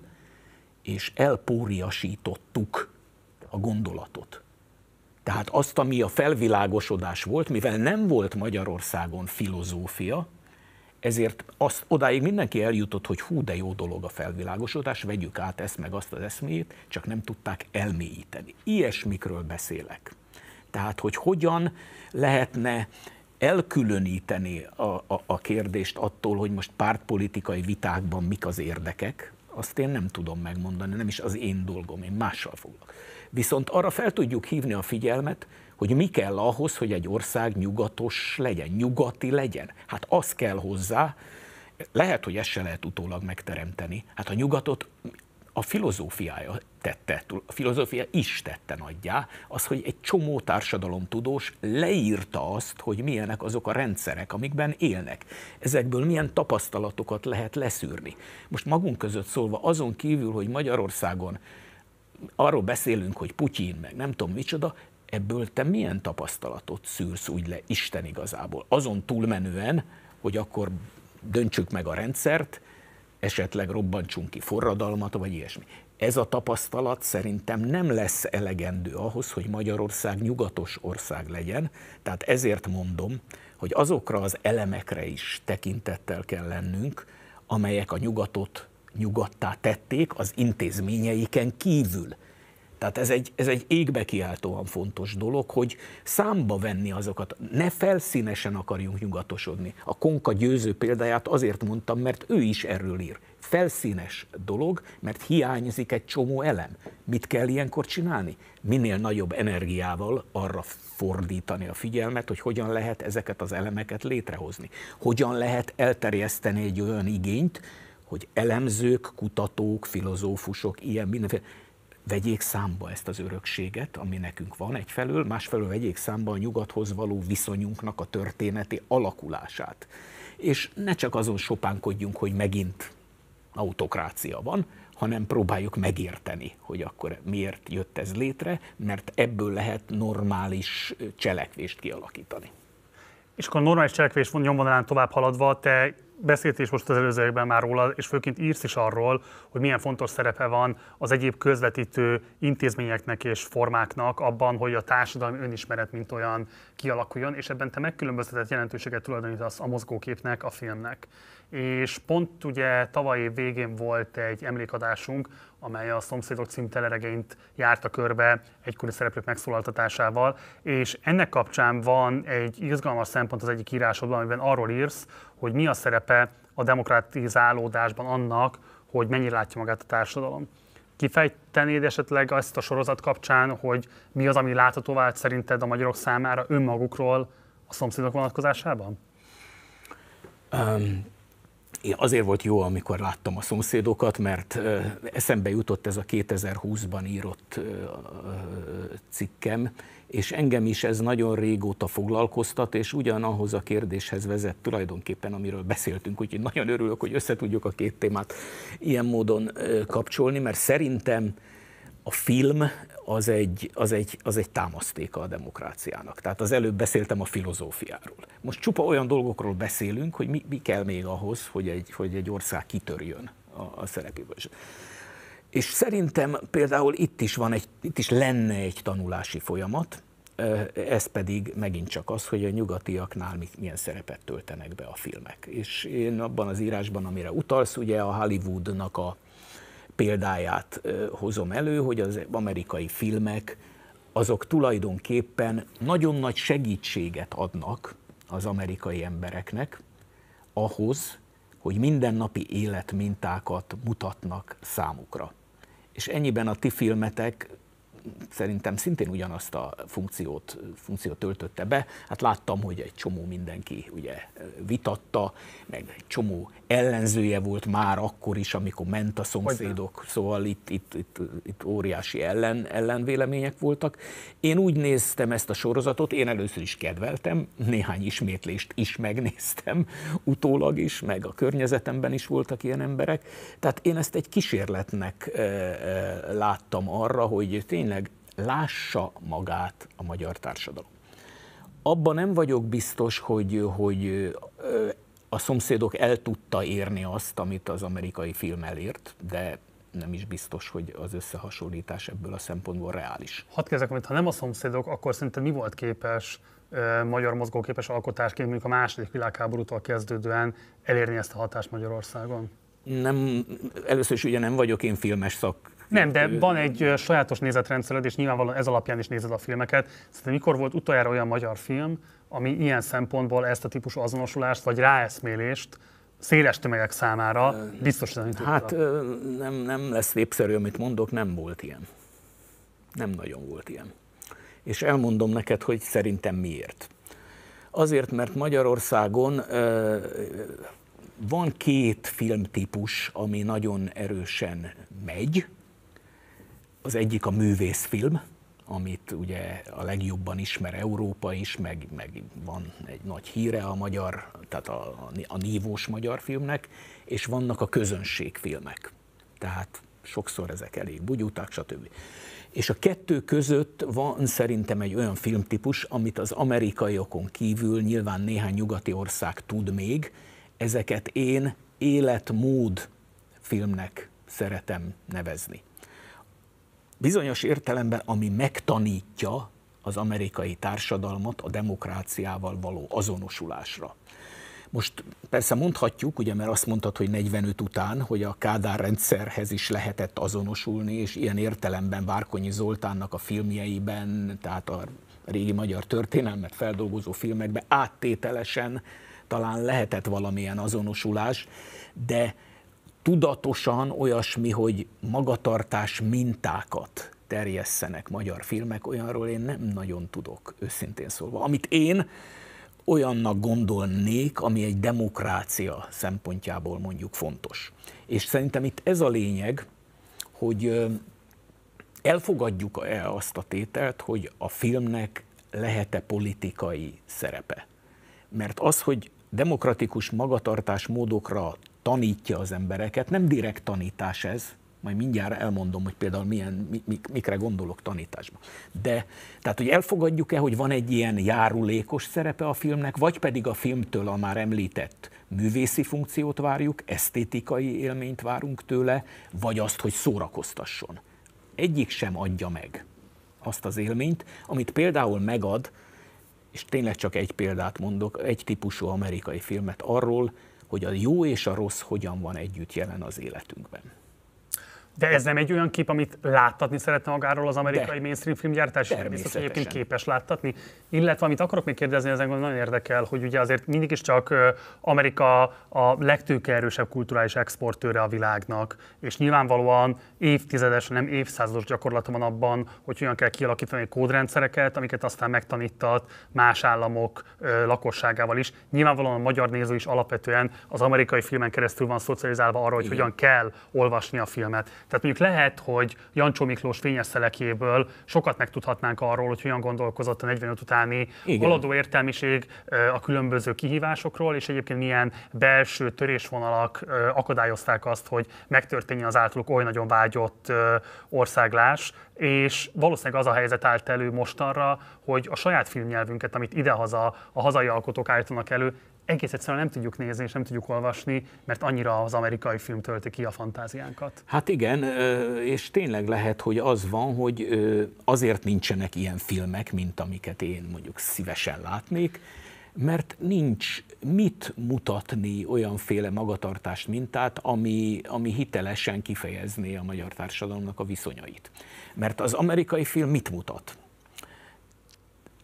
és elpóriasítottuk a gondolatot. Tehát azt, ami a felvilágosodás volt, mivel nem volt Magyarországon filozófia, ezért azt, odáig mindenki eljutott, hogy hú, de jó dolog a felvilágosodás, vegyük át ezt meg azt az eszméjét, csak nem tudták elmélyíteni. Ilyesmikről beszélek. Tehát, hogy hogyan lehetne elkülöníteni a, a, a kérdést attól, hogy most pártpolitikai vitákban mik az érdekek, azt én nem tudom megmondani, nem is az én dolgom, én mással foglak. Viszont arra fel tudjuk hívni a figyelmet, hogy mi kell ahhoz, hogy egy ország nyugatos legyen, nyugati legyen. Hát az kell hozzá, lehet, hogy ezt se lehet utólag megteremteni. Hát a nyugatot a filozófiája tette, a filozófia is tette nagyjá, az, hogy egy csomó társadalomtudós leírta azt, hogy milyenek azok a rendszerek, amikben élnek. Ezekből milyen tapasztalatokat lehet leszűrni. Most magunk között szólva, azon kívül, hogy Magyarországon arról beszélünk, hogy Putyin, meg nem tudom micsoda, ebből te milyen tapasztalatot szűrsz úgy le Isten igazából? Azon túlmenően, hogy akkor döntsük meg a rendszert, esetleg robbantsunk ki forradalmat, vagy ilyesmi. Ez a tapasztalat szerintem nem lesz elegendő ahhoz, hogy Magyarország nyugatos ország legyen, tehát ezért mondom, hogy azokra az elemekre is tekintettel kell lennünk, amelyek a nyugatot nyugattá tették az intézményeiken kívül. Tehát ez egy, ez egy égbe kiáltóan fontos dolog, hogy számba venni azokat, ne felszínesen akarjunk nyugatosodni. A Konka győző példáját azért mondtam, mert ő is erről ír. Felszínes dolog, mert hiányzik egy csomó elem. Mit kell ilyenkor csinálni? Minél nagyobb energiával arra fordítani a figyelmet, hogy hogyan lehet ezeket az elemeket létrehozni. Hogyan lehet elterjeszteni egy olyan igényt, hogy elemzők, kutatók, filozófusok, ilyen mindenféle vegyék számba ezt az örökséget, ami nekünk van egyfelől, másfelől vegyék számba a nyugathoz való viszonyunknak a történeti alakulását. És ne csak azon sopánkodjunk, hogy megint autokrácia van, hanem próbáljuk megérteni, hogy akkor miért jött ez létre, mert ebből lehet normális cselekvést kialakítani. És akkor a normális cselekvés nyomvonalán tovább haladva, te beszélt is most az előzőekben már róla, és főként írsz is arról, hogy milyen fontos szerepe van az egyéb közvetítő intézményeknek és formáknak abban, hogy a társadalmi önismeret mint olyan kialakuljon, és ebben te megkülönböztetett jelentőséget tulajdonítasz a mozgóképnek, a filmnek. És pont ugye tavalyi végén volt egy emlékadásunk, amely a szomszédok címteleregényt járta körbe egykori szereplők megszólaltatásával, és ennek kapcsán van egy izgalmas szempont az egyik írásodban, amiben arról írsz, hogy mi a szerepe a demokratizálódásban annak, hogy mennyire látja magát a társadalom. Kifejtenéd esetleg azt a sorozat kapcsán, hogy mi az, ami látható vált szerinted a magyarok számára önmagukról a szomszédok vonatkozásában? Um, én azért volt jó, amikor láttam a szomszédokat, mert eszembe jutott ez a 2020-ban írott cikkem, és engem is ez nagyon régóta foglalkoztat, és ugyanahhoz a kérdéshez vezet tulajdonképpen, amiről beszéltünk, úgyhogy nagyon örülök, hogy összetudjuk a két témát ilyen módon kapcsolni, mert szerintem a film az egy, az, egy, az egy támasztéka a demokráciának. Tehát az előbb beszéltem a filozófiáról. Most csupa olyan dolgokról beszélünk, hogy mi, mi kell még ahhoz, hogy egy, hogy egy ország kitörjön a, a szerepéből. És szerintem például itt is, van egy, itt is lenne egy tanulási folyamat, eh, ez pedig megint csak az, hogy a nyugatiaknál milyen szerepet töltenek be a filmek. És én abban az írásban, amire utalsz, ugye a Hollywoodnak a példáját hozom elő, hogy az amerikai filmek azok tulajdonképpen nagyon nagy segítséget adnak az amerikai embereknek ahhoz, hogy mindennapi életmintákat mutatnak számukra. És ennyiben a ti filmetek szerintem szintén ugyanazt a funkciót, funkciót töltötte be. Hát láttam, hogy egy csomó mindenki ugye vitatta, meg egy csomó ellenzője volt már akkor is, amikor ment a szomszédok, szóval itt, itt, itt, itt óriási ellen, ellenvélemények voltak. Én úgy néztem ezt a sorozatot, én először is kedveltem, néhány ismétlést is megnéztem, utólag is, meg a környezetemben is voltak ilyen emberek. Tehát én ezt egy kísérletnek láttam arra, hogy tényleg lássa magát a magyar társadalom. Abban nem vagyok biztos, hogy, hogy a szomszédok el tudta érni azt, amit az amerikai film elért, de nem is biztos, hogy az összehasonlítás ebből a szempontból reális. Hadd kezdek, amit ha nem a szomszédok, akkor szerintem mi volt képes magyar mozgóképes alkotásként mondjuk a második világháborútól kezdődően elérni ezt a hatást Magyarországon? Nem, először is ugye nem vagyok én filmes szak nem, de van egy sajátos nézetrendszered, és nyilvánvalóan ez alapján is nézed a filmeket. Szerintem mikor volt utoljára olyan magyar film, ami ilyen szempontból ezt a típusú azonosulást, vagy ráeszmélést széles tömegek számára biztosítani tudta? Hát nem, nem lesz népszerű, amit mondok, nem volt ilyen. Nem nagyon volt ilyen. És elmondom neked, hogy szerintem miért. Azért, mert Magyarországon van két filmtípus, ami nagyon erősen megy, az egyik a művészfilm, amit ugye a legjobban ismer Európa is, meg, meg van egy nagy híre a magyar, tehát a, a nívós magyar filmnek, és vannak a közönségfilmek. Tehát sokszor ezek elég bugyúták, stb. És a kettő között van szerintem egy olyan filmtípus, amit az amerikaiokon kívül nyilván néhány nyugati ország tud még, ezeket én életmód filmnek szeretem nevezni bizonyos értelemben, ami megtanítja az amerikai társadalmat a demokráciával való azonosulásra. Most persze mondhatjuk, ugye, mert azt mondtad, hogy 45 után, hogy a Kádár rendszerhez is lehetett azonosulni, és ilyen értelemben Várkonyi Zoltánnak a filmjeiben, tehát a régi magyar történelmet feldolgozó filmekben áttételesen talán lehetett valamilyen azonosulás, de tudatosan olyasmi, hogy magatartás mintákat terjesszenek magyar filmek, olyanról én nem nagyon tudok, őszintén szólva. Amit én olyannak gondolnék, ami egy demokrácia szempontjából mondjuk fontos. És szerintem itt ez a lényeg, hogy elfogadjuk el azt a tételt, hogy a filmnek lehet-e politikai szerepe. Mert az, hogy demokratikus magatartás módokra tanítja az embereket, nem direkt tanítás ez, majd mindjárt elmondom, hogy például milyen, mik, mik, mikre gondolok tanításban. De, tehát, hogy elfogadjuk-e, hogy van egy ilyen járulékos szerepe a filmnek, vagy pedig a filmtől a már említett művészi funkciót várjuk, esztétikai élményt várunk tőle, vagy azt, hogy szórakoztasson. Egyik sem adja meg azt az élményt, amit például megad, és tényleg csak egy példát mondok, egy típusú amerikai filmet arról, hogy a jó és a rossz hogyan van együtt jelen az életünkben. De ez nem egy olyan kép, amit láttatni szeretne magáról az amerikai De. mainstream filmgyártás? Biztos egyébként képes láttatni. Illetve amit akarok még kérdezni, ezen nagyon érdekel, hogy ugye azért mindig is csak Amerika a legtőkeerősebb kulturális exportőre a világnak, és nyilvánvalóan évtizedes, nem évszázados gyakorlata van abban, hogy olyan kell kialakítani kódrendszereket, amiket aztán megtanítat más államok lakosságával is. Nyilvánvalóan a magyar néző is alapvetően az amerikai filmen keresztül van szocializálva arra, hogy Igen. hogyan kell olvasni a filmet. Tehát mondjuk lehet, hogy Jancsó Miklós fényes szelekéből sokat megtudhatnánk arról, hogy hogyan gondolkozott a 45 utáni Igen. haladó értelmiség a különböző kihívásokról, és egyébként milyen belső törésvonalak akadályozták azt, hogy megtörténjen az általuk oly nagyon vágyott országlás, és valószínűleg az a helyzet állt elő mostanra, hogy a saját filmnyelvünket, amit idehaza a hazai alkotók állítanak elő, egész egyszerűen nem tudjuk nézni és nem tudjuk olvasni, mert annyira az amerikai film tölti ki a fantáziánkat. Hát igen, és tényleg lehet, hogy az van, hogy azért nincsenek ilyen filmek, mint amiket én mondjuk szívesen látnék, mert nincs mit mutatni olyanféle magatartást mintát, ami, ami hitelesen kifejezné a magyar társadalomnak a viszonyait. Mert az amerikai film mit mutat?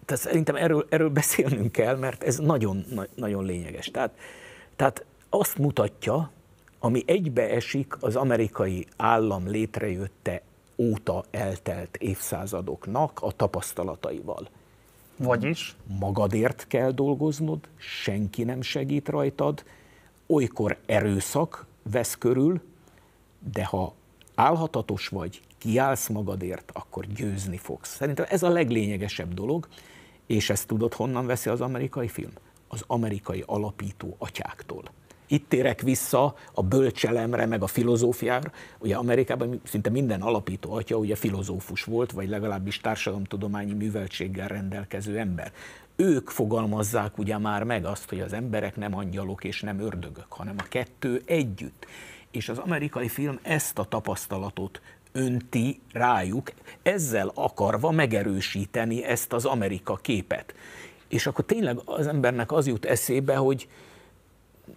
tehát szerintem erről, erről beszélnünk kell, mert ez nagyon, na, nagyon lényeges. Tehát, tehát azt mutatja, ami egybeesik az amerikai állam létrejötte óta eltelt évszázadoknak a tapasztalataival. Vagyis? Magadért kell dolgoznod, senki nem segít rajtad, olykor erőszak vesz körül, de ha álhatatos vagy, kiállsz magadért, akkor győzni fogsz. Szerintem ez a leglényegesebb dolog. És ezt tudod, honnan veszi az amerikai film? Az amerikai alapító atyáktól. Itt térek vissza a bölcselemre, meg a filozófiára. Ugye Amerikában szinte minden alapító atya ugye filozófus volt, vagy legalábbis társadalomtudományi műveltséggel rendelkező ember. Ők fogalmazzák ugye már meg azt, hogy az emberek nem angyalok és nem ördögök, hanem a kettő együtt. És az amerikai film ezt a tapasztalatot önti rájuk, ezzel akarva megerősíteni ezt az Amerika képet. És akkor tényleg az embernek az jut eszébe, hogy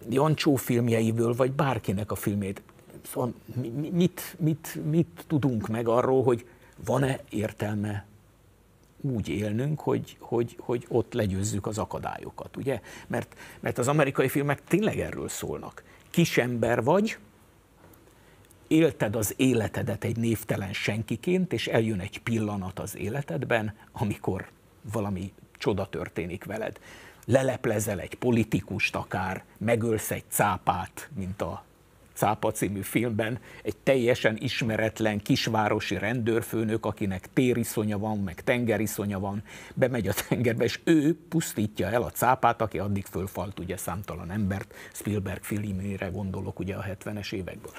Jancsó filmjeiből, vagy bárkinek a filmét, szóval mit, mit, mit tudunk meg arról, hogy van-e értelme úgy élnünk, hogy, hogy, hogy ott legyőzzük az akadályokat, ugye? Mert, mert az amerikai filmek tényleg erről szólnak. kis ember vagy, élted az életedet egy névtelen senkiként, és eljön egy pillanat az életedben, amikor valami csoda történik veled. Leleplezel egy politikust akár, megölsz egy cápát, mint a Cápa című filmben egy teljesen ismeretlen kisvárosi rendőrfőnök, akinek tériszonya van, meg tengeriszonya van, bemegy a tengerbe, és ő pusztítja el a cápát, aki addig fölfalt ugye számtalan embert, Spielberg filmére gondolok ugye a 70-es évekből.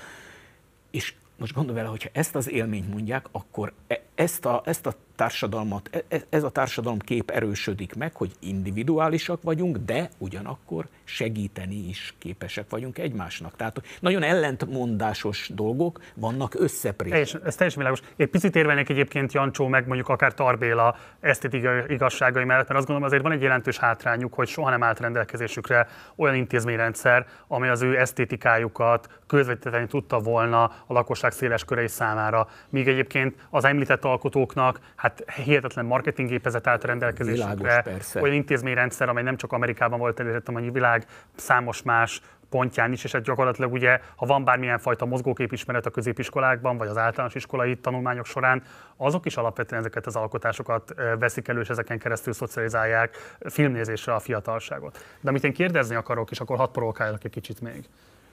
És most gondolj vele, hogyha ezt az élményt mondják, akkor e- ezt a, ezt a társadalmat, e, e, ez a társadalom kép erősödik meg, hogy individuálisak vagyunk, de ugyanakkor segíteni is képesek vagyunk egymásnak. Tehát nagyon ellentmondásos dolgok vannak összeprésre. Teljes, ez teljesen világos. Én picit érvelnék egyébként Jancsó meg mondjuk akár Tarbéla esztétikai igazságai mellett, mert azt gondolom azért van egy jelentős hátrányuk, hogy soha nem állt rendelkezésükre olyan intézményrendszer, amely az ő esztétikájukat közvetíteni tudta volna a lakosság széles körei számára. Míg egyébként az említett alkotóknak hát hihetetlen marketinggépezet állt a rendelkezésükre, olyan intézményrendszer, amely nem csak Amerikában volt elérhető, hanem a világ számos más pontján is, és hát gyakorlatilag ugye, ha van bármilyen fajta mozgóképismeret a középiskolákban, vagy az általános iskolai tanulmányok során, azok is alapvetően ezeket az alkotásokat veszik elő, és ezeken keresztül szocializálják filmnézésre a fiatalságot. De amit én kérdezni akarok, és akkor hadd provokáljak egy kicsit még.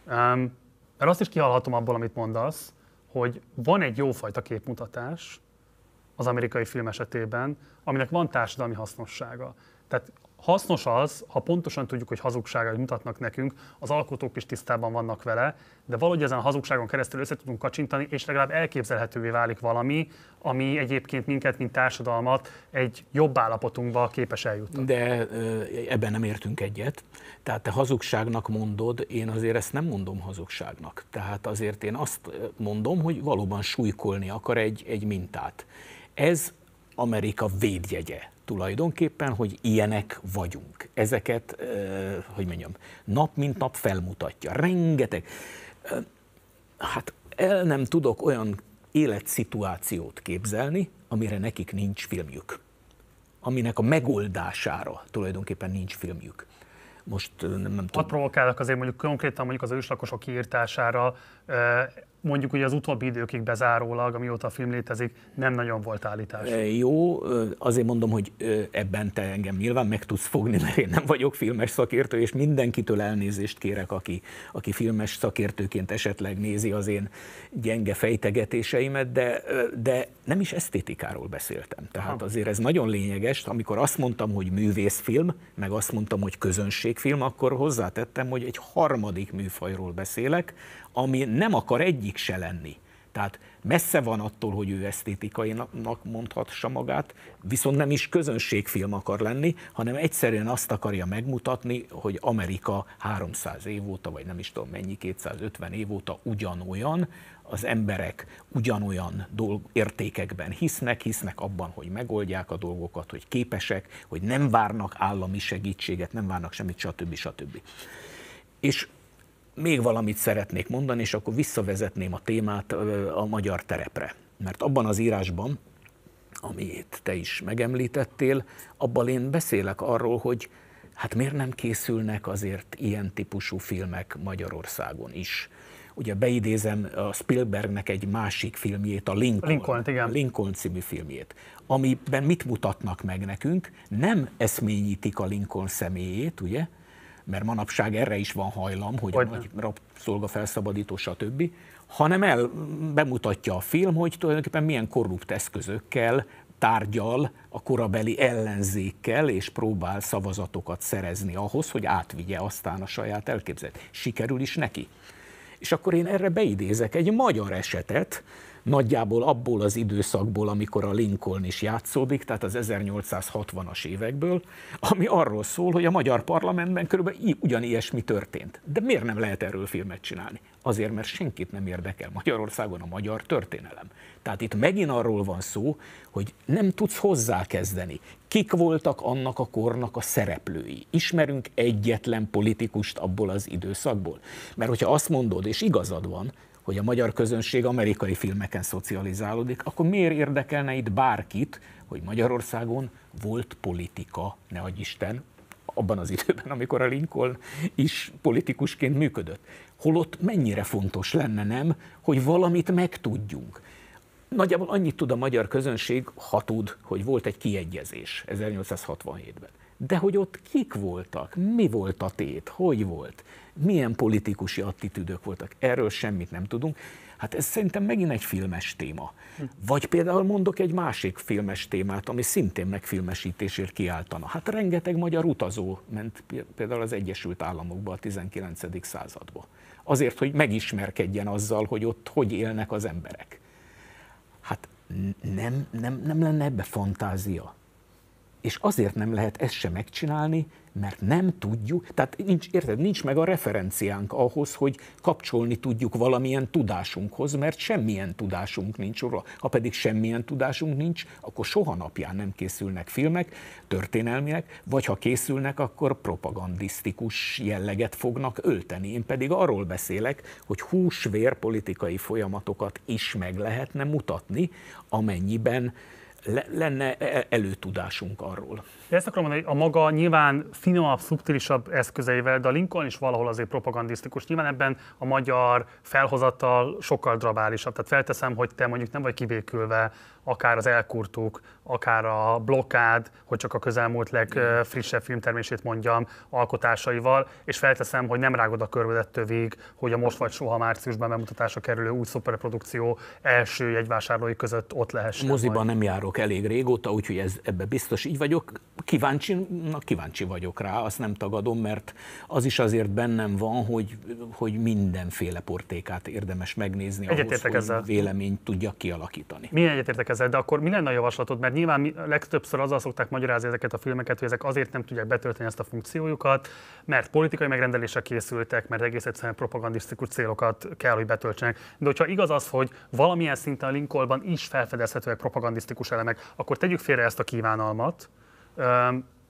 Um, mert azt is kihallhatom abból, amit mondasz, hogy van egy jófajta képmutatás, az amerikai film esetében, aminek van társadalmi hasznossága. Tehát hasznos az, ha pontosan tudjuk, hogy hazugságot mutatnak nekünk, az alkotók is tisztában vannak vele, de valahogy ezen a hazugságon keresztül össze tudunk kacsintani, és legalább elképzelhetővé válik valami, ami egyébként minket, mint társadalmat egy jobb állapotunkba képes eljutni. De ebben nem értünk egyet. Tehát te hazugságnak mondod, én azért ezt nem mondom hazugságnak. Tehát azért én azt mondom, hogy valóban súlykolni akar egy, egy mintát. Ez Amerika védjegye tulajdonképpen, hogy ilyenek vagyunk. Ezeket, hogy mondjam, nap mint nap felmutatja. Rengeteg. Hát el nem tudok olyan életszituációt képzelni, amire nekik nincs filmjük. Aminek a megoldására tulajdonképpen nincs filmjük most nem, nem tudom. Ott provokálnak azért mondjuk konkrétan mondjuk az őslakosok kiírtására mondjuk ugye az utóbbi időkig bezárólag, amióta a film létezik, nem nagyon volt állítás. Jó, azért mondom, hogy ebben te engem nyilván meg tudsz fogni, mert én nem vagyok filmes szakértő, és mindenkitől elnézést kérek, aki, aki filmes szakértőként esetleg nézi az én gyenge fejtegetéseimet, de, de nem is esztétikáról beszéltem. Tehát azért ez nagyon lényeges, amikor azt mondtam, hogy művészfilm, meg azt mondtam, hogy közönségfilm, akkor hozzátettem, hogy egy harmadik műfajról beszélek, ami nem akar egyik se lenni. Tehát messze van attól, hogy ő esztétikainak mondhatsa magát, viszont nem is közönségfilm akar lenni, hanem egyszerűen azt akarja megmutatni, hogy Amerika 300 év óta, vagy nem is tudom mennyi, 250 év óta ugyanolyan, az emberek ugyanolyan dolg, értékekben hisznek, hisznek abban, hogy megoldják a dolgokat, hogy képesek, hogy nem várnak állami segítséget, nem várnak semmit, stb. stb. És még valamit szeretnék mondani, és akkor visszavezetném a témát a magyar terepre. Mert abban az írásban, amit te is megemlítettél, abban én beszélek arról, hogy hát miért nem készülnek azért ilyen típusú filmek Magyarországon is. Ugye beidézem a Spielbergnek egy másik filmjét, a Lincoln, Lincoln, igen. Lincoln című filmjét, amiben mit mutatnak meg nekünk? Nem eszményítik a Lincoln személyét, ugye, mert manapság erre is van hajlam, hogy, hogy a nagy rabszolga felszabadító, stb., hanem el bemutatja a film, hogy tulajdonképpen milyen korrupt eszközökkel tárgyal a korabeli ellenzékkel, és próbál szavazatokat szerezni ahhoz, hogy átvigye aztán a saját elképzelését. Sikerül is neki. És akkor én erre beidézek egy magyar esetet, nagyjából abból az időszakból, amikor a Lincoln is játszódik, tehát az 1860-as évekből, ami arról szól, hogy a magyar parlamentben körülbelül ugyanilyesmi történt. De miért nem lehet erről filmet csinálni? Azért, mert senkit nem érdekel Magyarországon a magyar történelem. Tehát itt megint arról van szó, hogy nem tudsz hozzákezdeni. Kik voltak annak a kornak a szereplői? Ismerünk egyetlen politikust abból az időszakból? Mert hogyha azt mondod, és igazad van, hogy a magyar közönség amerikai filmeken szocializálódik, akkor miért érdekelne itt bárkit, hogy Magyarországon volt politika, ne adj Isten, abban az időben, amikor a Lincoln is politikusként működött. Holott mennyire fontos lenne, nem, hogy valamit megtudjunk. Nagyjából annyit tud a magyar közönség, ha tud, hogy volt egy kiegyezés 1867-ben de hogy ott kik voltak, mi volt a tét, hogy volt, milyen politikusi attitűdök voltak, erről semmit nem tudunk. Hát ez szerintem megint egy filmes téma. Vagy például mondok egy másik filmes témát, ami szintén megfilmesítésért kiáltana. Hát rengeteg magyar utazó ment például az Egyesült Államokba a 19. századba. Azért, hogy megismerkedjen azzal, hogy ott hogy élnek az emberek. Hát nem, nem, nem lenne ebbe fantázia? és azért nem lehet ezt sem megcsinálni, mert nem tudjuk, tehát nincs, érted, nincs meg a referenciánk ahhoz, hogy kapcsolni tudjuk valamilyen tudásunkhoz, mert semmilyen tudásunk nincs róla. Ha pedig semmilyen tudásunk nincs, akkor soha napján nem készülnek filmek, történelmiek, vagy ha készülnek, akkor propagandisztikus jelleget fognak ölteni. Én pedig arról beszélek, hogy hús-vér politikai folyamatokat is meg lehetne mutatni, amennyiben lenne e-, e-, előtudásunk arról. De ezt akarom mondani, hogy a maga nyilván finomabb, szubtilisabb eszközeivel, de a Lincoln is valahol azért propagandisztikus. Nyilván ebben a magyar felhozattal sokkal drabálisabb. Tehát felteszem, hogy te mondjuk nem vagy kibékülve, akár az elkurtuk, akár a blokkád, hogy csak a közelmúlt legfrissebb filmtermését mondjam, alkotásaival, és felteszem, hogy nem rágod a körvedet tövig, hogy a most vagy soha márciusban bemutatásra kerülő új szuperprodukció első jegyvásárlói között ott lehessen. Moziban majd. nem járok elég régóta, úgyhogy ez, ebbe biztos így vagyok kíváncsi, na, kíváncsi vagyok rá, azt nem tagadom, mert az is azért bennem van, hogy, hogy mindenféle portékát érdemes megnézni egyetértek ahhoz, hogy ezzel. véleményt tudja kialakítani. Mi egyetértek ezzel, de akkor mi lenne a javaslatod? Mert nyilván mi legtöbbször azzal szokták magyarázni ezeket a filmeket, hogy ezek azért nem tudják betölteni ezt a funkciójukat, mert politikai megrendelések készültek, mert egész egyszerűen propagandisztikus célokat kell, hogy betöltsenek. De hogyha igaz az, hogy valamilyen szinten a Lincolnban is felfedezhetőek propagandisztikus elemek, akkor tegyük félre ezt a kívánalmat,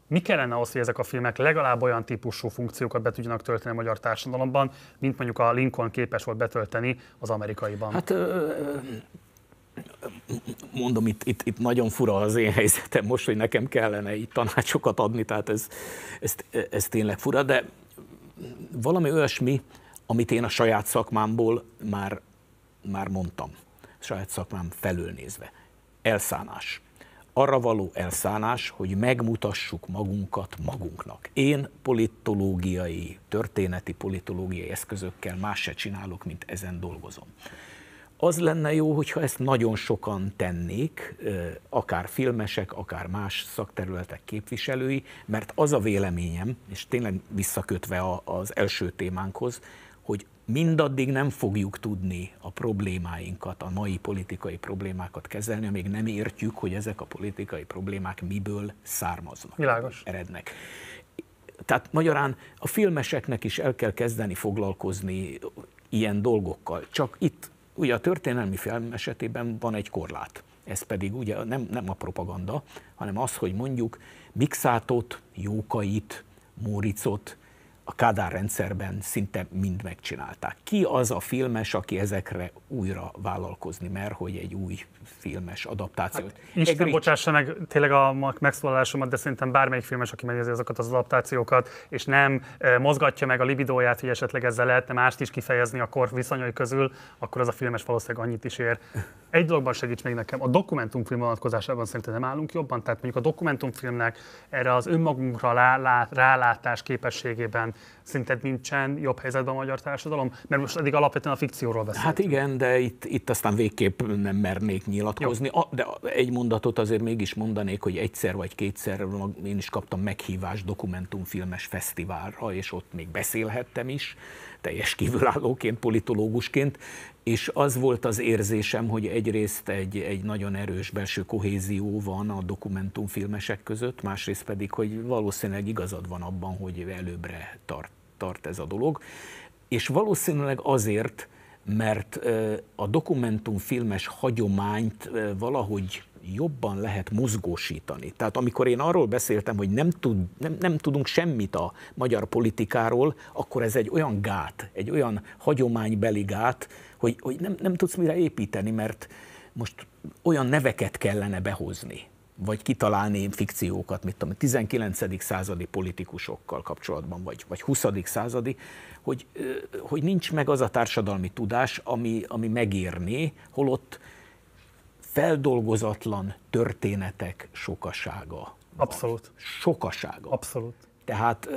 mi kellene ahhoz, hogy ezek a filmek legalább olyan típusú funkciókat be tudjanak tölteni a magyar társadalomban, mint mondjuk a Lincoln képes volt betölteni az amerikaiban? Hát mondom, itt, itt, itt nagyon fura az én helyzetem most, hogy nekem kellene itt tanácsokat adni, tehát ez, ez, ez tényleg fura, de valami olyasmi, amit én a saját szakmámból már, már mondtam, saját szakmám felülnézve. Elszánás arra való elszánás, hogy megmutassuk magunkat magunknak. Én politológiai, történeti politológiai eszközökkel más se csinálok, mint ezen dolgozom. Az lenne jó, hogyha ezt nagyon sokan tennék, akár filmesek, akár más szakterületek képviselői, mert az a véleményem, és tényleg visszakötve az első témánkhoz, mindaddig nem fogjuk tudni a problémáinkat, a mai politikai problémákat kezelni, amíg nem értjük, hogy ezek a politikai problémák miből származnak, Világos. erednek. Tehát magyarán a filmeseknek is el kell kezdeni foglalkozni ilyen dolgokkal. Csak itt ugye a történelmi film esetében van egy korlát. Ez pedig ugye nem, nem a propaganda, hanem az, hogy mondjuk Mixátot, Jókait, Móricot, a Kádár rendszerben szinte mind megcsinálták. Ki az a filmes, aki ezekre újra vállalkozni mer, hogy egy új filmes adaptációt? Hát, Isten Egri... bocsássa meg tényleg a megszólalásomat, de szerintem bármelyik filmes, aki megnézi azokat az adaptációkat, és nem e, mozgatja meg a libidóját, hogy esetleg ezzel lehetne mást is kifejezni a kor viszonyai közül, akkor az a filmes valószínűleg annyit is ér, egy dologban segíts még nekem, a dokumentumfilm vonatkozásában szerintem nem állunk jobban, tehát mondjuk a dokumentumfilmnek erre az önmagunkra rálátás képességében szerinted nincsen jobb helyzetben a magyar társadalom? Mert most eddig alapvetően a fikcióról beszélünk. Hát igen, de itt, itt aztán végképp nem mernék nyilatkozni, a, de egy mondatot azért mégis mondanék, hogy egyszer vagy kétszer én is kaptam meghívást dokumentumfilmes fesztiválra, és ott még beszélhettem is, teljes kívülállóként, politológusként, és az volt az érzésem, hogy egyrészt egy, egy nagyon erős belső kohézió van a dokumentumfilmesek között, másrészt pedig, hogy valószínűleg igazad van abban, hogy előbbre tart, tart ez a dolog. És valószínűleg azért, mert a dokumentumfilmes hagyományt valahogy jobban lehet mozgósítani. Tehát amikor én arról beszéltem, hogy nem, tud, nem, nem tudunk semmit a magyar politikáról, akkor ez egy olyan gát, egy olyan hagyománybeli gát, hogy, hogy nem, nem tudsz mire építeni, mert most olyan neveket kellene behozni, vagy kitalálni fikciókat, mit tudom, 19. századi politikusokkal kapcsolatban, vagy, vagy 20. századi, hogy, hogy nincs meg az a társadalmi tudás, ami, ami megérné, holott feldolgozatlan történetek sokasága. Abszolút. Van. Sokasága. Abszolút. Tehát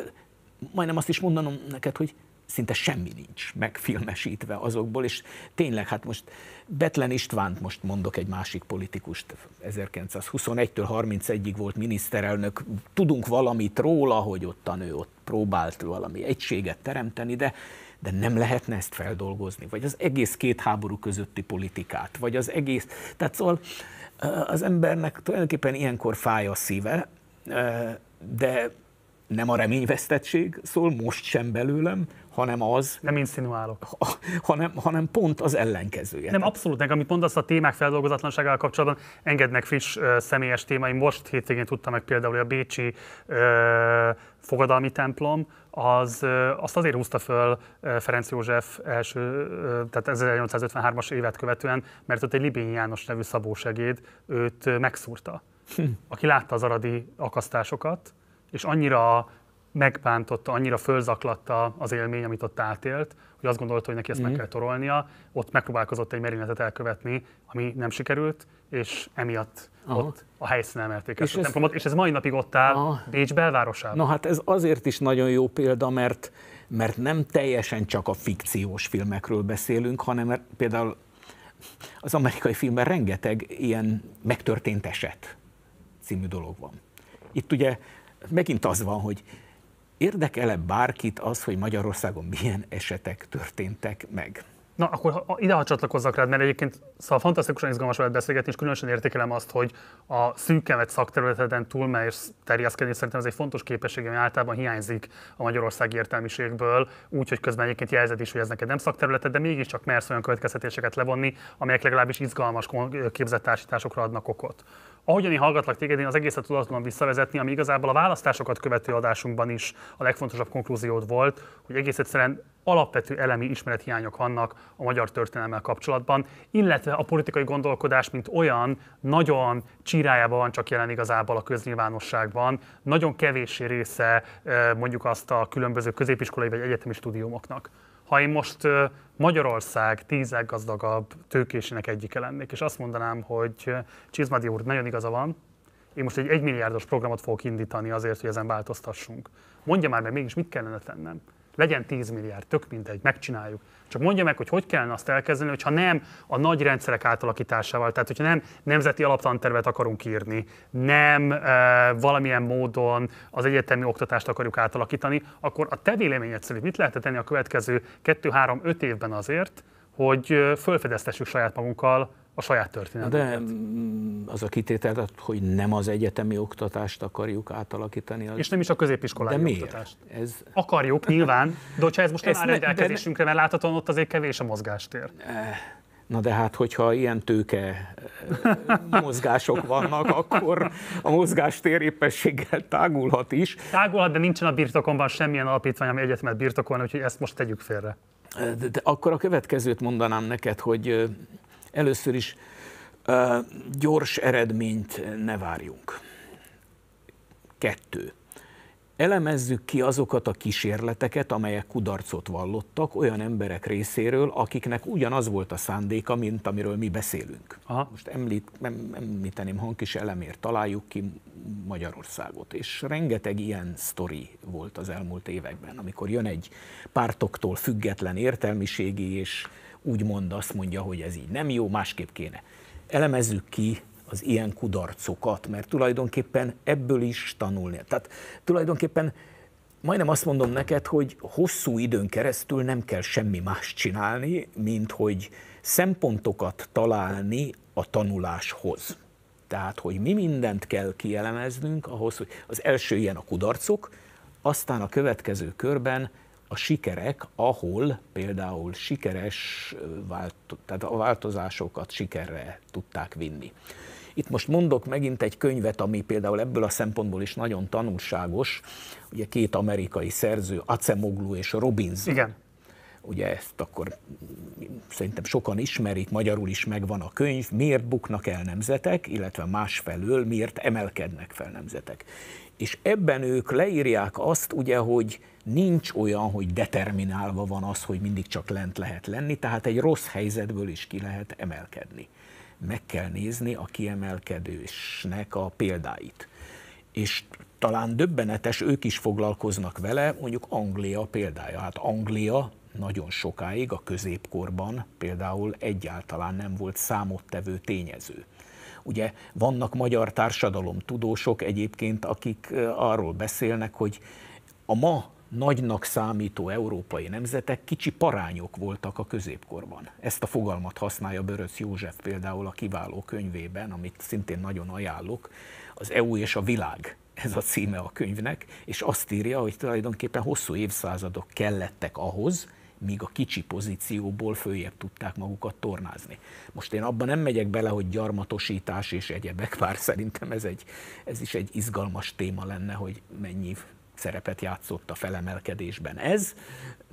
majdnem azt is mondanom neked, hogy szinte semmi nincs megfilmesítve azokból, és tényleg, hát most Betlen Istvánt most mondok egy másik politikust, 1921-től 31-ig volt miniszterelnök, tudunk valamit róla, hogy ottan ő ott próbált valami egységet teremteni, de de nem lehetne ezt feldolgozni, vagy az egész két háború közötti politikát, vagy az egész, tehát szóval az embernek tulajdonképpen ilyenkor fáj a szíve, de nem a reményvesztettség szól most sem belőlem, hanem az... Nem inszinuálok. Ha, hanem, hanem pont az ellenkezője. Nem, abszolút, meg amit mondasz a témák feldolgozatlanságával kapcsolatban, engednek meg friss ö, uh, személyes témáim. Most hétvégén tudtam meg például, hogy a Bécsi ö, uh, fogadalmi templom, az, uh, azt azért húzta föl Ferenc József első, tehát 1853-as évet követően, mert ott egy Libény János nevű szabósegéd őt megszúrta, hm. aki látta az aradi akasztásokat, és annyira megbántotta, annyira fölzaklatta az élmény, amit ott átélt, hogy azt gondolta, hogy neki ezt mm. meg mhm. kell torolnia, ott megpróbálkozott egy merényletet elkövetni, ami nem sikerült, és emiatt Aha. ott a helyszínen emelték és ezt a templomot, és ez mai napig ott áll Aha. Bécs belvárosában. Na hát ez azért is nagyon jó példa, mert, mert nem teljesen csak a fikciós filmekről beszélünk, hanem mert például az amerikai filmben rengeteg ilyen megtörtént eset című dolog van. Itt ugye megint az van, hogy érdekele bárkit az, hogy Magyarországon milyen esetek történtek meg? Na, akkor ha, ide ha csatlakozzak rád, mert egyébként szóval fantasztikusan izgalmas veled beszélgetni, és különösen értékelem azt, hogy a szűkemet szakterületeden túlmérsz terjeszkedni, szerintem ez egy fontos képesség, ami általában hiányzik a magyarországi értelmiségből, úgyhogy közben egyébként jelzed is, hogy ez neked nem szakterületed, de mégiscsak mersz olyan következtetéseket levonni, amelyek legalábbis izgalmas képzettársításokra adnak okot ahogyan én hallgatlak téged, én az egészet tudod tudom visszavezetni, ami igazából a választásokat követő adásunkban is a legfontosabb konklúziód volt, hogy egész egyszerűen alapvető elemi ismerethiányok vannak a magyar történelemmel kapcsolatban, illetve a politikai gondolkodás, mint olyan, nagyon csirájában van csak jelen igazából a köznyilvánosságban, nagyon kevéssé része eh, mondjuk azt a különböző középiskolai vagy egyetemi stúdiumoknak ha én most Magyarország tíz leggazdagabb tőkésének egyike lennék, és azt mondanám, hogy Csizmadi úr, nagyon igaza van, én most egy egymilliárdos programot fogok indítani azért, hogy ezen változtassunk. Mondja már meg mégis, mit kellene tennem? legyen 10 milliárd, tök mindegy, megcsináljuk. Csak mondja meg, hogy hogy kellene azt elkezdeni, hogyha nem a nagy rendszerek átalakításával, tehát hogyha nem nemzeti alaptantervet akarunk írni, nem e, valamilyen módon az egyetemi oktatást akarjuk átalakítani, akkor a te véleményed szerint mit lehet tenni a következő 2-3-5 évben azért, hogy eh, fölfedeztessük saját magunkkal a saját történetet. De mm, az a kitétel, hogy nem az egyetemi oktatást akarjuk átalakítani. Az... És nem is a középiskolai de miért? oktatást. Ez... Akarjuk, nyilván, de hogyha ez most nem ez áll rendelkezésünkre, mert láthatóan ott azért kevés a mozgástér. Eh, na de hát, hogyha ilyen tőke eh, mozgások vannak, akkor a mozgástér éppességgel tágulhat is. Tágulhat, de nincsen a birtokomban semmilyen alapítvány, ami egyetemet birtokolna, úgyhogy ezt most tegyük félre. Eh, de, de akkor a következőt mondanám neked, hogy először is gyors eredményt ne várjunk. Kettő. Elemezzük ki azokat a kísérleteket, amelyek kudarcot vallottak olyan emberek részéről, akiknek ugyanaz volt a szándéka, mint amiről mi beszélünk. Aha. Most említ, említeném hangkis elemért, találjuk ki Magyarországot. És rengeteg ilyen sztori volt az elmúlt években, amikor jön egy pártoktól független értelmiségi és mond, azt mondja, hogy ez így nem jó, másképp kéne. Elemezzük ki az ilyen kudarcokat, mert tulajdonképpen ebből is tanulni. Tehát tulajdonképpen majdnem azt mondom neked, hogy hosszú időn keresztül nem kell semmi más csinálni, mint hogy szempontokat találni a tanuláshoz. Tehát, hogy mi mindent kell kielemeznünk ahhoz, hogy az első ilyen a kudarcok, aztán a következő körben a sikerek, ahol például sikeres válto- tehát a változásokat sikerre tudták vinni. Itt most mondok megint egy könyvet, ami például ebből a szempontból is nagyon tanulságos. Ugye két amerikai szerző, Acemoglu és Robbins. Igen. Ugye ezt akkor szerintem sokan ismerik, magyarul is megvan a könyv, miért buknak el nemzetek, illetve másfelől miért emelkednek fel nemzetek. És ebben ők leírják azt ugye, hogy nincs olyan, hogy determinálva van az, hogy mindig csak lent lehet lenni, tehát egy rossz helyzetből is ki lehet emelkedni. Meg kell nézni a kiemelkedősnek a példáit. És talán döbbenetes, ők is foglalkoznak vele, mondjuk Anglia példája. Hát Anglia nagyon sokáig a középkorban például egyáltalán nem volt számottevő tényező. Ugye vannak magyar társadalomtudósok egyébként, akik eh, arról beszélnek, hogy a ma nagynak számító európai nemzetek kicsi parányok voltak a középkorban. Ezt a fogalmat használja Böröc József például a kiváló könyvében, amit szintén nagyon ajánlok, az EU és a világ ez a címe a könyvnek, és azt írja, hogy tulajdonképpen hosszú évszázadok kellettek ahhoz, míg a kicsi pozícióból följebb tudták magukat tornázni. Most én abban nem megyek bele, hogy gyarmatosítás és egyebek, bár szerintem ez, egy, ez is egy izgalmas téma lenne, hogy mennyi szerepet játszott a felemelkedésben ez.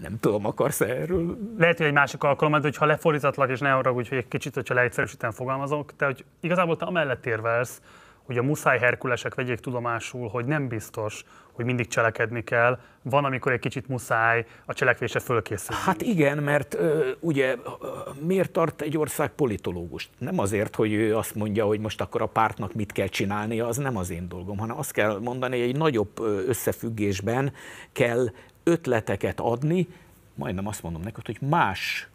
Nem tudom, akarsz erről? Lehet, hogy egy másik alkalom, de hogyha lefordítatlak, és ne arra, hogy egy kicsit, hogyha leegyszerűsíten fogalmazok, te, hogy igazából te amellett érvelsz, hogy a muszáj herkulesek vegyék tudomásul, hogy nem biztos, hogy mindig cselekedni kell. Van, amikor egy kicsit muszáj a cselekvése fölkészülni. Hát igen, mert ugye miért tart egy ország politológust? Nem azért, hogy ő azt mondja, hogy most akkor a pártnak mit kell csinálnia, az nem az én dolgom, hanem azt kell mondani, hogy egy nagyobb összefüggésben kell ötleteket adni, majdnem azt mondom neked, hogy más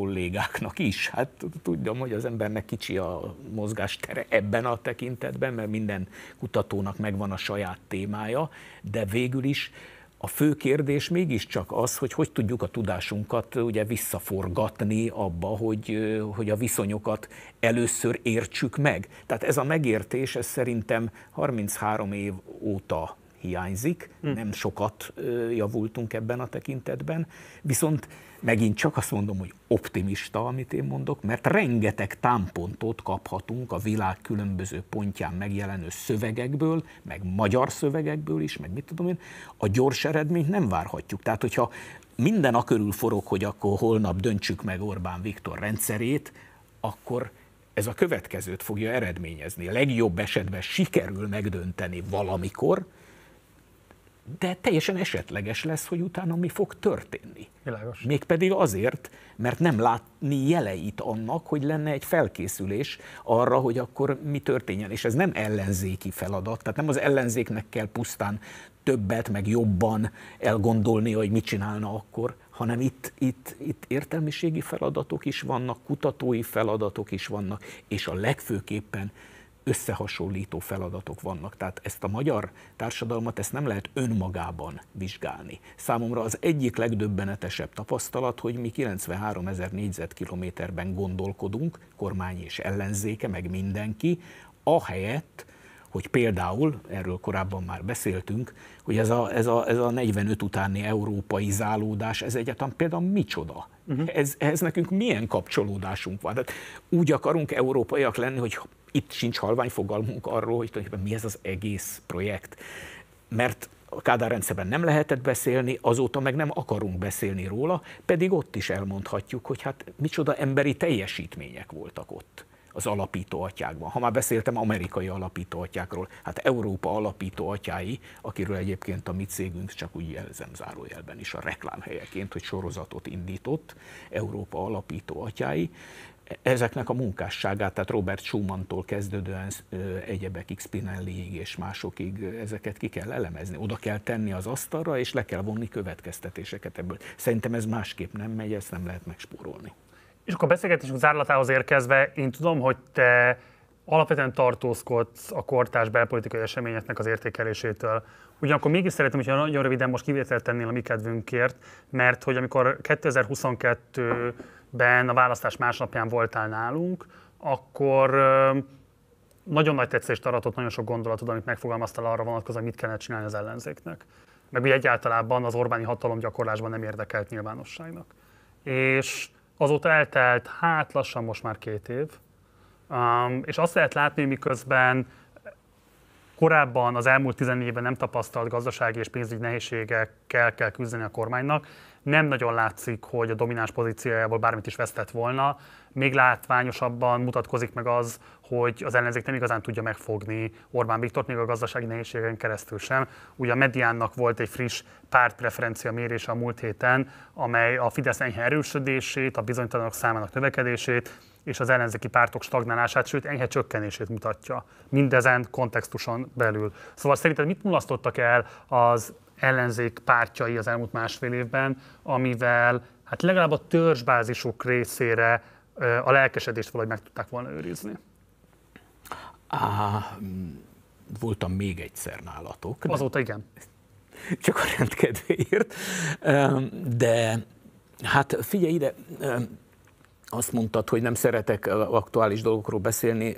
kollégáknak is. Hát tudom, hogy az embernek kicsi a mozgástere ebben a tekintetben, mert minden kutatónak megvan a saját témája, de végül is a fő kérdés mégiscsak az, hogy hogy tudjuk a tudásunkat ugye visszaforgatni abba, hogy, hogy a viszonyokat először értsük meg. Tehát ez a megértés, ez szerintem 33 év óta hiányzik, hm. nem sokat javultunk ebben a tekintetben, viszont megint csak azt mondom, hogy optimista, amit én mondok, mert rengeteg támpontot kaphatunk a világ különböző pontján megjelenő szövegekből, meg magyar szövegekből is, meg mit tudom én, a gyors eredményt nem várhatjuk. Tehát, hogyha minden a körül forog, hogy akkor holnap döntsük meg Orbán Viktor rendszerét, akkor ez a következőt fogja eredményezni. A legjobb esetben sikerül megdönteni valamikor, de teljesen esetleges lesz, hogy utána mi fog történni. Világos. Mégpedig azért, mert nem látni jeleit annak, hogy lenne egy felkészülés arra, hogy akkor mi történjen. És ez nem ellenzéki feladat, tehát nem az ellenzéknek kell pusztán többet, meg jobban elgondolnia, hogy mit csinálna akkor, hanem itt, itt, itt értelmiségi feladatok is vannak, kutatói feladatok is vannak, és a legfőképpen összehasonlító feladatok vannak. Tehát ezt a magyar társadalmat ezt nem lehet önmagában vizsgálni. Számomra az egyik legdöbbenetesebb tapasztalat, hogy mi 93 ezer négyzetkilométerben gondolkodunk, kormány és ellenzéke, meg mindenki, ahelyett, hogy például, erről korábban már beszéltünk, hogy ez a, ez a, ez a 45 utáni európai zálódás, ez egyáltalán például micsoda? Uh-huh. Ez, ez nekünk milyen kapcsolódásunk van? Tehát úgy akarunk európaiak lenni, hogy itt sincs halvány fogalmunk arról, hogy tulajdonképpen mi ez az egész projekt. Mert a Kádár rendszerben nem lehetett beszélni, azóta meg nem akarunk beszélni róla, pedig ott is elmondhatjuk, hogy hát micsoda emberi teljesítmények voltak ott az alapító atyákban. Ha már beszéltem amerikai alapító atyákról, hát Európa alapító atyái, akiről egyébként a mi cégünk csak úgy jelzem zárójelben is a reklámhelyeként, hogy sorozatot indított, Európa alapító atyái, ezeknek a munkásságát, tehát Robert Schumann-tól kezdődően egyebekig, Spinelliig és másokig ezeket ki kell elemezni. Oda kell tenni az asztalra, és le kell vonni következtetéseket ebből. Szerintem ez másképp nem megy, ezt nem lehet megspórolni. És akkor a beszélgetésünk zárlatához érkezve, én tudom, hogy te alapvetően tartózkodsz a kortás belpolitikai eseményeknek az értékelésétől. Ugyanakkor mégis szeretném, hogyha nagyon röviden most kivételt tennél a mi kedvünkért, mert hogy amikor 2022-ben a választás másnapján voltál nálunk, akkor nagyon nagy tetszést aratott nagyon sok gondolatod, amit megfogalmaztál arra vonatkozóan, mit kellene csinálni az ellenzéknek. Meg ugye egyáltalában az Orbáni hatalom gyakorlásban nem érdekelt nyilvánosságnak. És Azóta eltelt, hát lassan most már két év, um, és azt lehet látni, miközben Korábban az elmúlt 14 évben nem tapasztalt gazdasági és pénzügyi nehézségekkel kell küzdeni a kormánynak. Nem nagyon látszik, hogy a domináns pozíciójából bármit is vesztett volna. Még látványosabban mutatkozik meg az, hogy az ellenzék nem igazán tudja megfogni Orbán Viktort, még a gazdasági nehézségen keresztül sem. Ugye a Mediánnak volt egy friss pártpreferencia mérése a múlt héten, amely a Fidesz enyhe erősödését, a bizonytalanok számának növekedését, és az ellenzéki pártok stagnálását, sőt enyhe csökkenését mutatja. Mindezen kontextuson belül. Szóval szerinted mit mulasztottak el az ellenzék pártjai az elmúlt másfél évben, amivel hát legalább a törzsbázisuk részére a lelkesedést valahogy meg tudták volna őrizni? Á, voltam még egyszer nálatok. Azóta igen. Csak a rendkedvéért. De hát figyelj ide, azt mondtad, hogy nem szeretek aktuális dolgokról beszélni,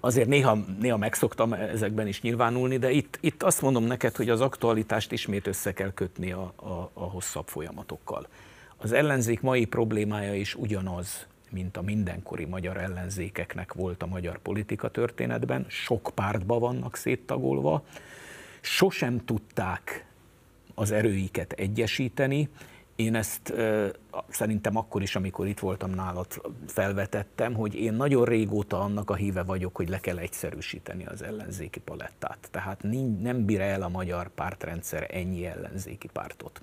azért néha, néha megszoktam ezekben is nyilvánulni, de itt, itt azt mondom neked, hogy az aktualitást ismét össze kell kötni a, a, a hosszabb folyamatokkal. Az ellenzék mai problémája is ugyanaz, mint a mindenkori magyar ellenzékeknek volt a magyar politika történetben. Sok pártba vannak széttagolva, sosem tudták az erőiket egyesíteni, én ezt szerintem akkor is, amikor itt voltam nálad, felvetettem, hogy én nagyon régóta annak a híve vagyok, hogy le kell egyszerűsíteni az ellenzéki palettát. Tehát nem bír el a magyar pártrendszer ennyi ellenzéki pártot.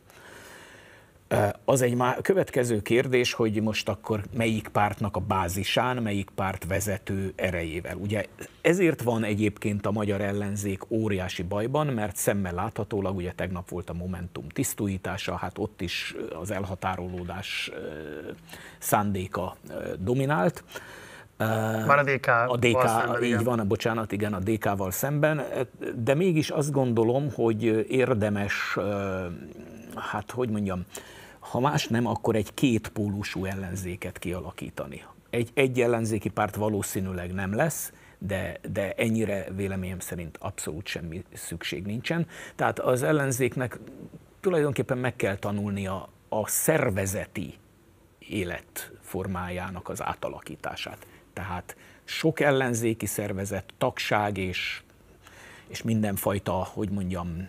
Az egy má- következő kérdés, hogy most akkor melyik pártnak a bázisán, melyik párt vezető erejével. Ugye ezért van egyébként a magyar ellenzék óriási bajban, mert szemmel láthatólag, ugye tegnap volt a Momentum tisztújítása, hát ott is az elhatárolódás szándéka dominált. Már a DK. A DK, szemben, így igen. van, a bocsánat, igen, a DK-val szemben, de mégis azt gondolom, hogy érdemes, hát hogy mondjam, ha más nem, akkor egy kétpólusú ellenzéket kialakítani. Egy, egy ellenzéki párt valószínűleg nem lesz, de, de ennyire véleményem szerint abszolút semmi szükség nincsen. Tehát az ellenzéknek tulajdonképpen meg kell tanulnia a szervezeti életformájának az átalakítását. Tehát sok ellenzéki szervezet, tagság és, és mindenfajta, hogy mondjam,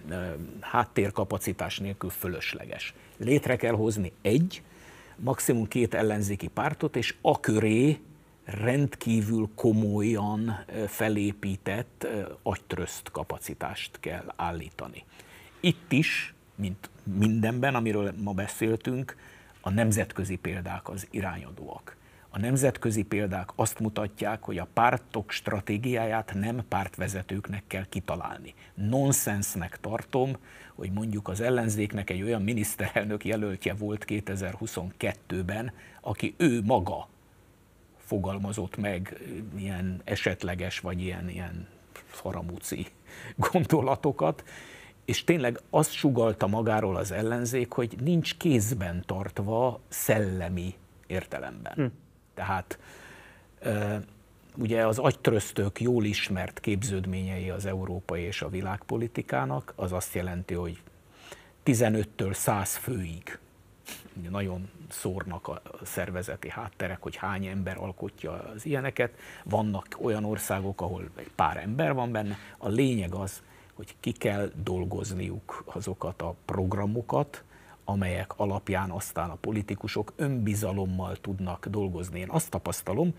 háttérkapacitás nélkül fölösleges létre kell hozni egy, maximum két ellenzéki pártot, és a köré rendkívül komolyan felépített agytrözt kapacitást kell állítani. Itt is, mint mindenben, amiről ma beszéltünk, a nemzetközi példák az irányadóak. A nemzetközi példák azt mutatják, hogy a pártok stratégiáját nem pártvezetőknek kell kitalálni. Nonsensnek tartom, hogy mondjuk az ellenzéknek egy olyan miniszterelnök jelöltje volt 2022-ben, aki ő maga fogalmazott meg ilyen esetleges vagy ilyen, ilyen faramúci gondolatokat, és tényleg azt sugalta magáról az ellenzék, hogy nincs kézben tartva szellemi értelemben. Hm. Tehát ugye az agytröztök jól ismert képződményei az európai és a világpolitikának, az azt jelenti, hogy 15-től 100 főig ugye nagyon szórnak a szervezeti hátterek, hogy hány ember alkotja az ilyeneket. Vannak olyan országok, ahol egy pár ember van benne. A lényeg az, hogy ki kell dolgozniuk azokat a programokat, amelyek alapján aztán a politikusok önbizalommal tudnak dolgozni. Én azt tapasztalom,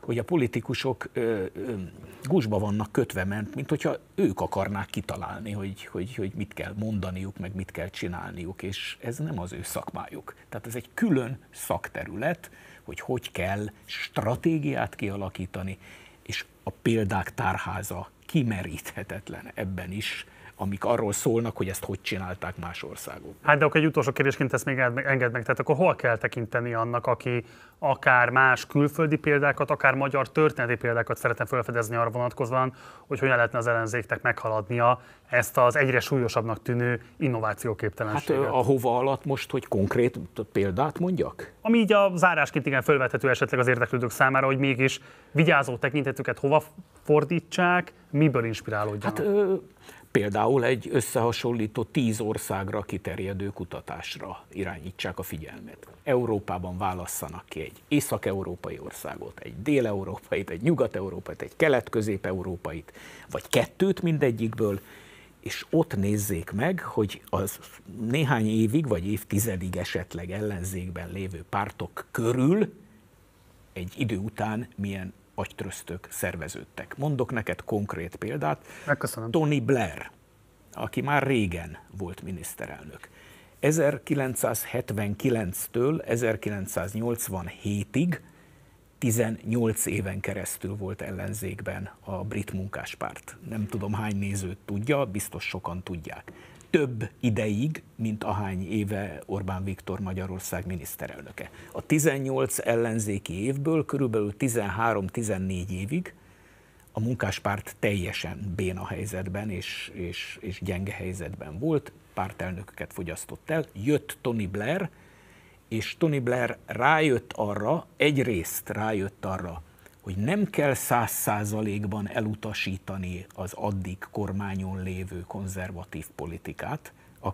hogy a politikusok ö, ö, gusba vannak kötve, ment, mint hogyha ők akarnák kitalálni, hogy, hogy, hogy mit kell mondaniuk, meg mit kell csinálniuk, és ez nem az ő szakmájuk. Tehát ez egy külön szakterület, hogy hogy kell stratégiát kialakítani, és a példák tárháza kimeríthetetlen ebben is, amik arról szólnak, hogy ezt hogy csinálták más országok. Hát de akkor egy utolsó kérdésként ezt még enged meg, tehát akkor hol kell tekinteni annak, aki akár más külföldi példákat, akár magyar történeti példákat szeretne felfedezni arra vonatkozóan, hogy hogyan lehetne az ellenzéknek meghaladnia ezt az egyre súlyosabbnak tűnő innovációképtelenséget. Hát a hova alatt most, hogy konkrét példát mondjak? Ami így a zárásként igen felvethető esetleg az érdeklődők számára, hogy mégis vigyázó tekintetüket hova fordítsák, miből inspirálódjanak? Hát, ö- például egy összehasonlító tíz országra kiterjedő kutatásra irányítsák a figyelmet. Európában válasszanak ki egy észak-európai országot, egy dél-európait, egy nyugat-európait, egy kelet-közép-európait, vagy kettőt mindegyikből, és ott nézzék meg, hogy az néhány évig vagy évtizedig esetleg ellenzékben lévő pártok körül egy idő után milyen agytröztök szerveződtek. Mondok neked konkrét példát. Megköszönöm. Tony Blair, aki már régen volt miniszterelnök. 1979-től 1987-ig 18 éven keresztül volt ellenzékben a brit munkáspárt. Nem tudom hány nézőt tudja, biztos sokan tudják több ideig, mint ahány éve Orbán Viktor Magyarország miniszterelnöke. A 18 ellenzéki évből körülbelül 13-14 évig a munkáspárt teljesen béna helyzetben és, és, és gyenge helyzetben volt, pártelnököket fogyasztott el, jött Tony Blair, és Tony Blair rájött arra, egyrészt rájött arra, hogy nem kell száz százalékban elutasítani az addig kormányon lévő konzervatív politikát, a,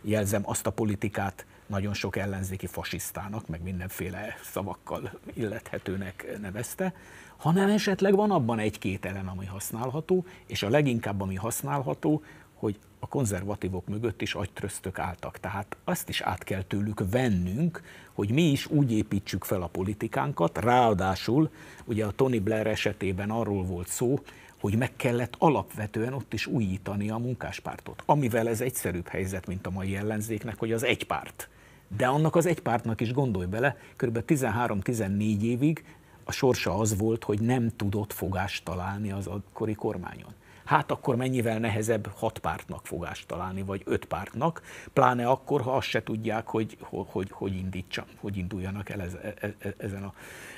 jelzem azt a politikát, nagyon sok ellenzéki fasisztának, meg mindenféle szavakkal illethetőnek nevezte, hanem esetleg van abban egy-két elem, ami használható, és a leginkább ami használható, hogy a konzervatívok mögött is agytröztök álltak. Tehát azt is át kell tőlük vennünk, hogy mi is úgy építsük fel a politikánkat, ráadásul ugye a Tony Blair esetében arról volt szó, hogy meg kellett alapvetően ott is újítani a munkáspártot, amivel ez egyszerűbb helyzet, mint a mai ellenzéknek, hogy az egy párt. De annak az egy pártnak is gondolj bele, kb. 13-14 évig a sorsa az volt, hogy nem tudott fogást találni az akkori kormányon hát akkor mennyivel nehezebb hat pártnak fogást találni, vagy öt pártnak, pláne akkor, ha azt se tudják, hogy hogy, hogy, indítsa, hogy induljanak el e, e, ezen a,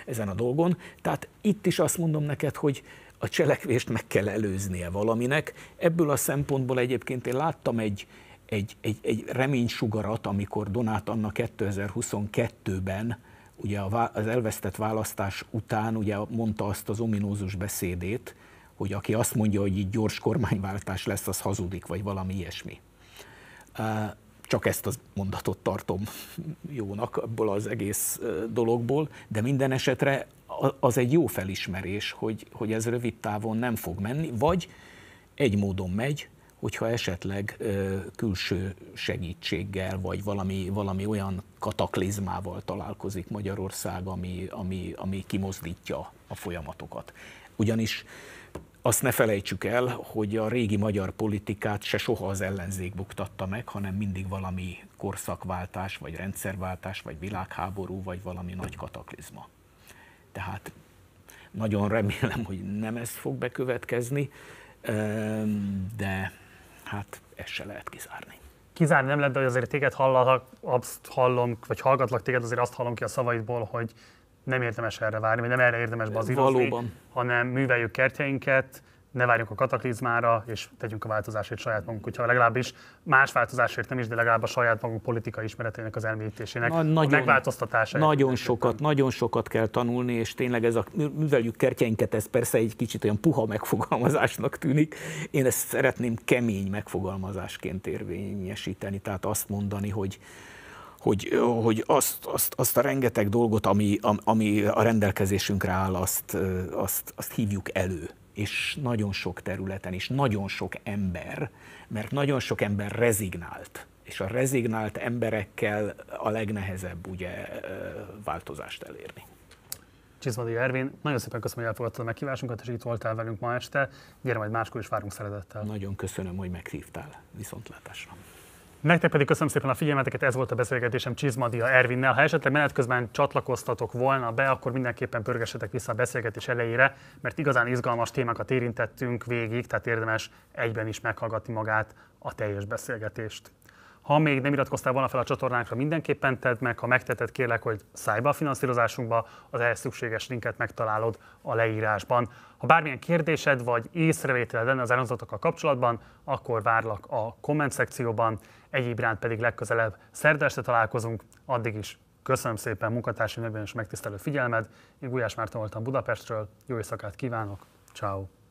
ezen a dolgon. Tehát itt is azt mondom neked, hogy a cselekvést meg kell előznie valaminek. Ebből a szempontból egyébként én láttam egy, egy, egy, egy reménysugarat, amikor Donát Anna 2022-ben ugye az elvesztett választás után ugye mondta azt az ominózus beszédét, hogy aki azt mondja, hogy itt gyors kormányváltás lesz, az hazudik, vagy valami ilyesmi. Csak ezt a mondatot tartom jónak abból az egész dologból, de minden esetre az egy jó felismerés, hogy, hogy ez rövid távon nem fog menni, vagy egy módon megy, hogyha esetleg külső segítséggel, vagy valami, valami olyan kataklizmával találkozik Magyarország, ami, ami, ami kimozdítja a folyamatokat. Ugyanis azt ne felejtsük el, hogy a régi magyar politikát se soha az ellenzék buktatta meg, hanem mindig valami korszakváltás, vagy rendszerváltás, vagy világháború, vagy valami nagy kataklizma. Tehát nagyon remélem, hogy nem ez fog bekövetkezni, ehm, de hát ezt se lehet kizárni. Kizárni nem lehet, de azért téged hallatlak, azt hallom, vagy hallgatlak téged, azért azt hallom ki a szavaidból, hogy nem érdemes erre várni, vagy nem erre érdemes bazírozni, Valóban. hanem műveljük kertjeinket, ne várjunk a kataklizmára, és tegyünk a változásért saját magunk, hogyha legalábbis más változásért nem is, de legalább a saját magunk politikai ismeretének az elmélyítésének, Na, nagyon, a megváltoztatása. Nagyon sokat, nagyon sokat kell tanulni, és tényleg ez a műveljük kertjeinket, ez persze egy kicsit olyan puha megfogalmazásnak tűnik. Én ezt szeretném kemény megfogalmazásként érvényesíteni, tehát azt mondani, hogy hogy, hogy azt, azt, azt a rengeteg dolgot, ami, ami a rendelkezésünkre áll, azt, azt, azt hívjuk elő és nagyon sok területen, és nagyon sok ember, mert nagyon sok ember rezignált, és a rezignált emberekkel a legnehezebb ugye változást elérni. Csizmadi Ervin, nagyon szépen köszönöm, hogy elfogadtad a meghívásunkat, és itt voltál velünk ma este. Gyere majd máskor is várunk szeretettel. Nagyon köszönöm, hogy meghívtál. Viszontlátásra. Nektek pedig köszönöm szépen a figyelmeteket, ez volt a beszélgetésem Csizmadia Ervinnel. Ha esetleg menet közben csatlakoztatok volna be, akkor mindenképpen pörgessetek vissza a beszélgetés elejére, mert igazán izgalmas témákat érintettünk végig, tehát érdemes egyben is meghallgatni magát a teljes beszélgetést. Ha még nem iratkoztál volna fel a csatornánkra, mindenképpen tedd meg, ha megteted, kérlek, hogy szállj be a finanszírozásunkba, az ehhez szükséges linket megtalálod a leírásban. Ha bármilyen kérdésed vagy észrevételed lenne az elhangzottakkal kapcsolatban, akkor várlak a komment szekcióban, egyéb iránt pedig legközelebb szerda este találkozunk, addig is köszönöm szépen munkatársai nevében és megtisztelő figyelmed. Én Gulyás Márton voltam Budapestről, jó éjszakát kívánok, ciao.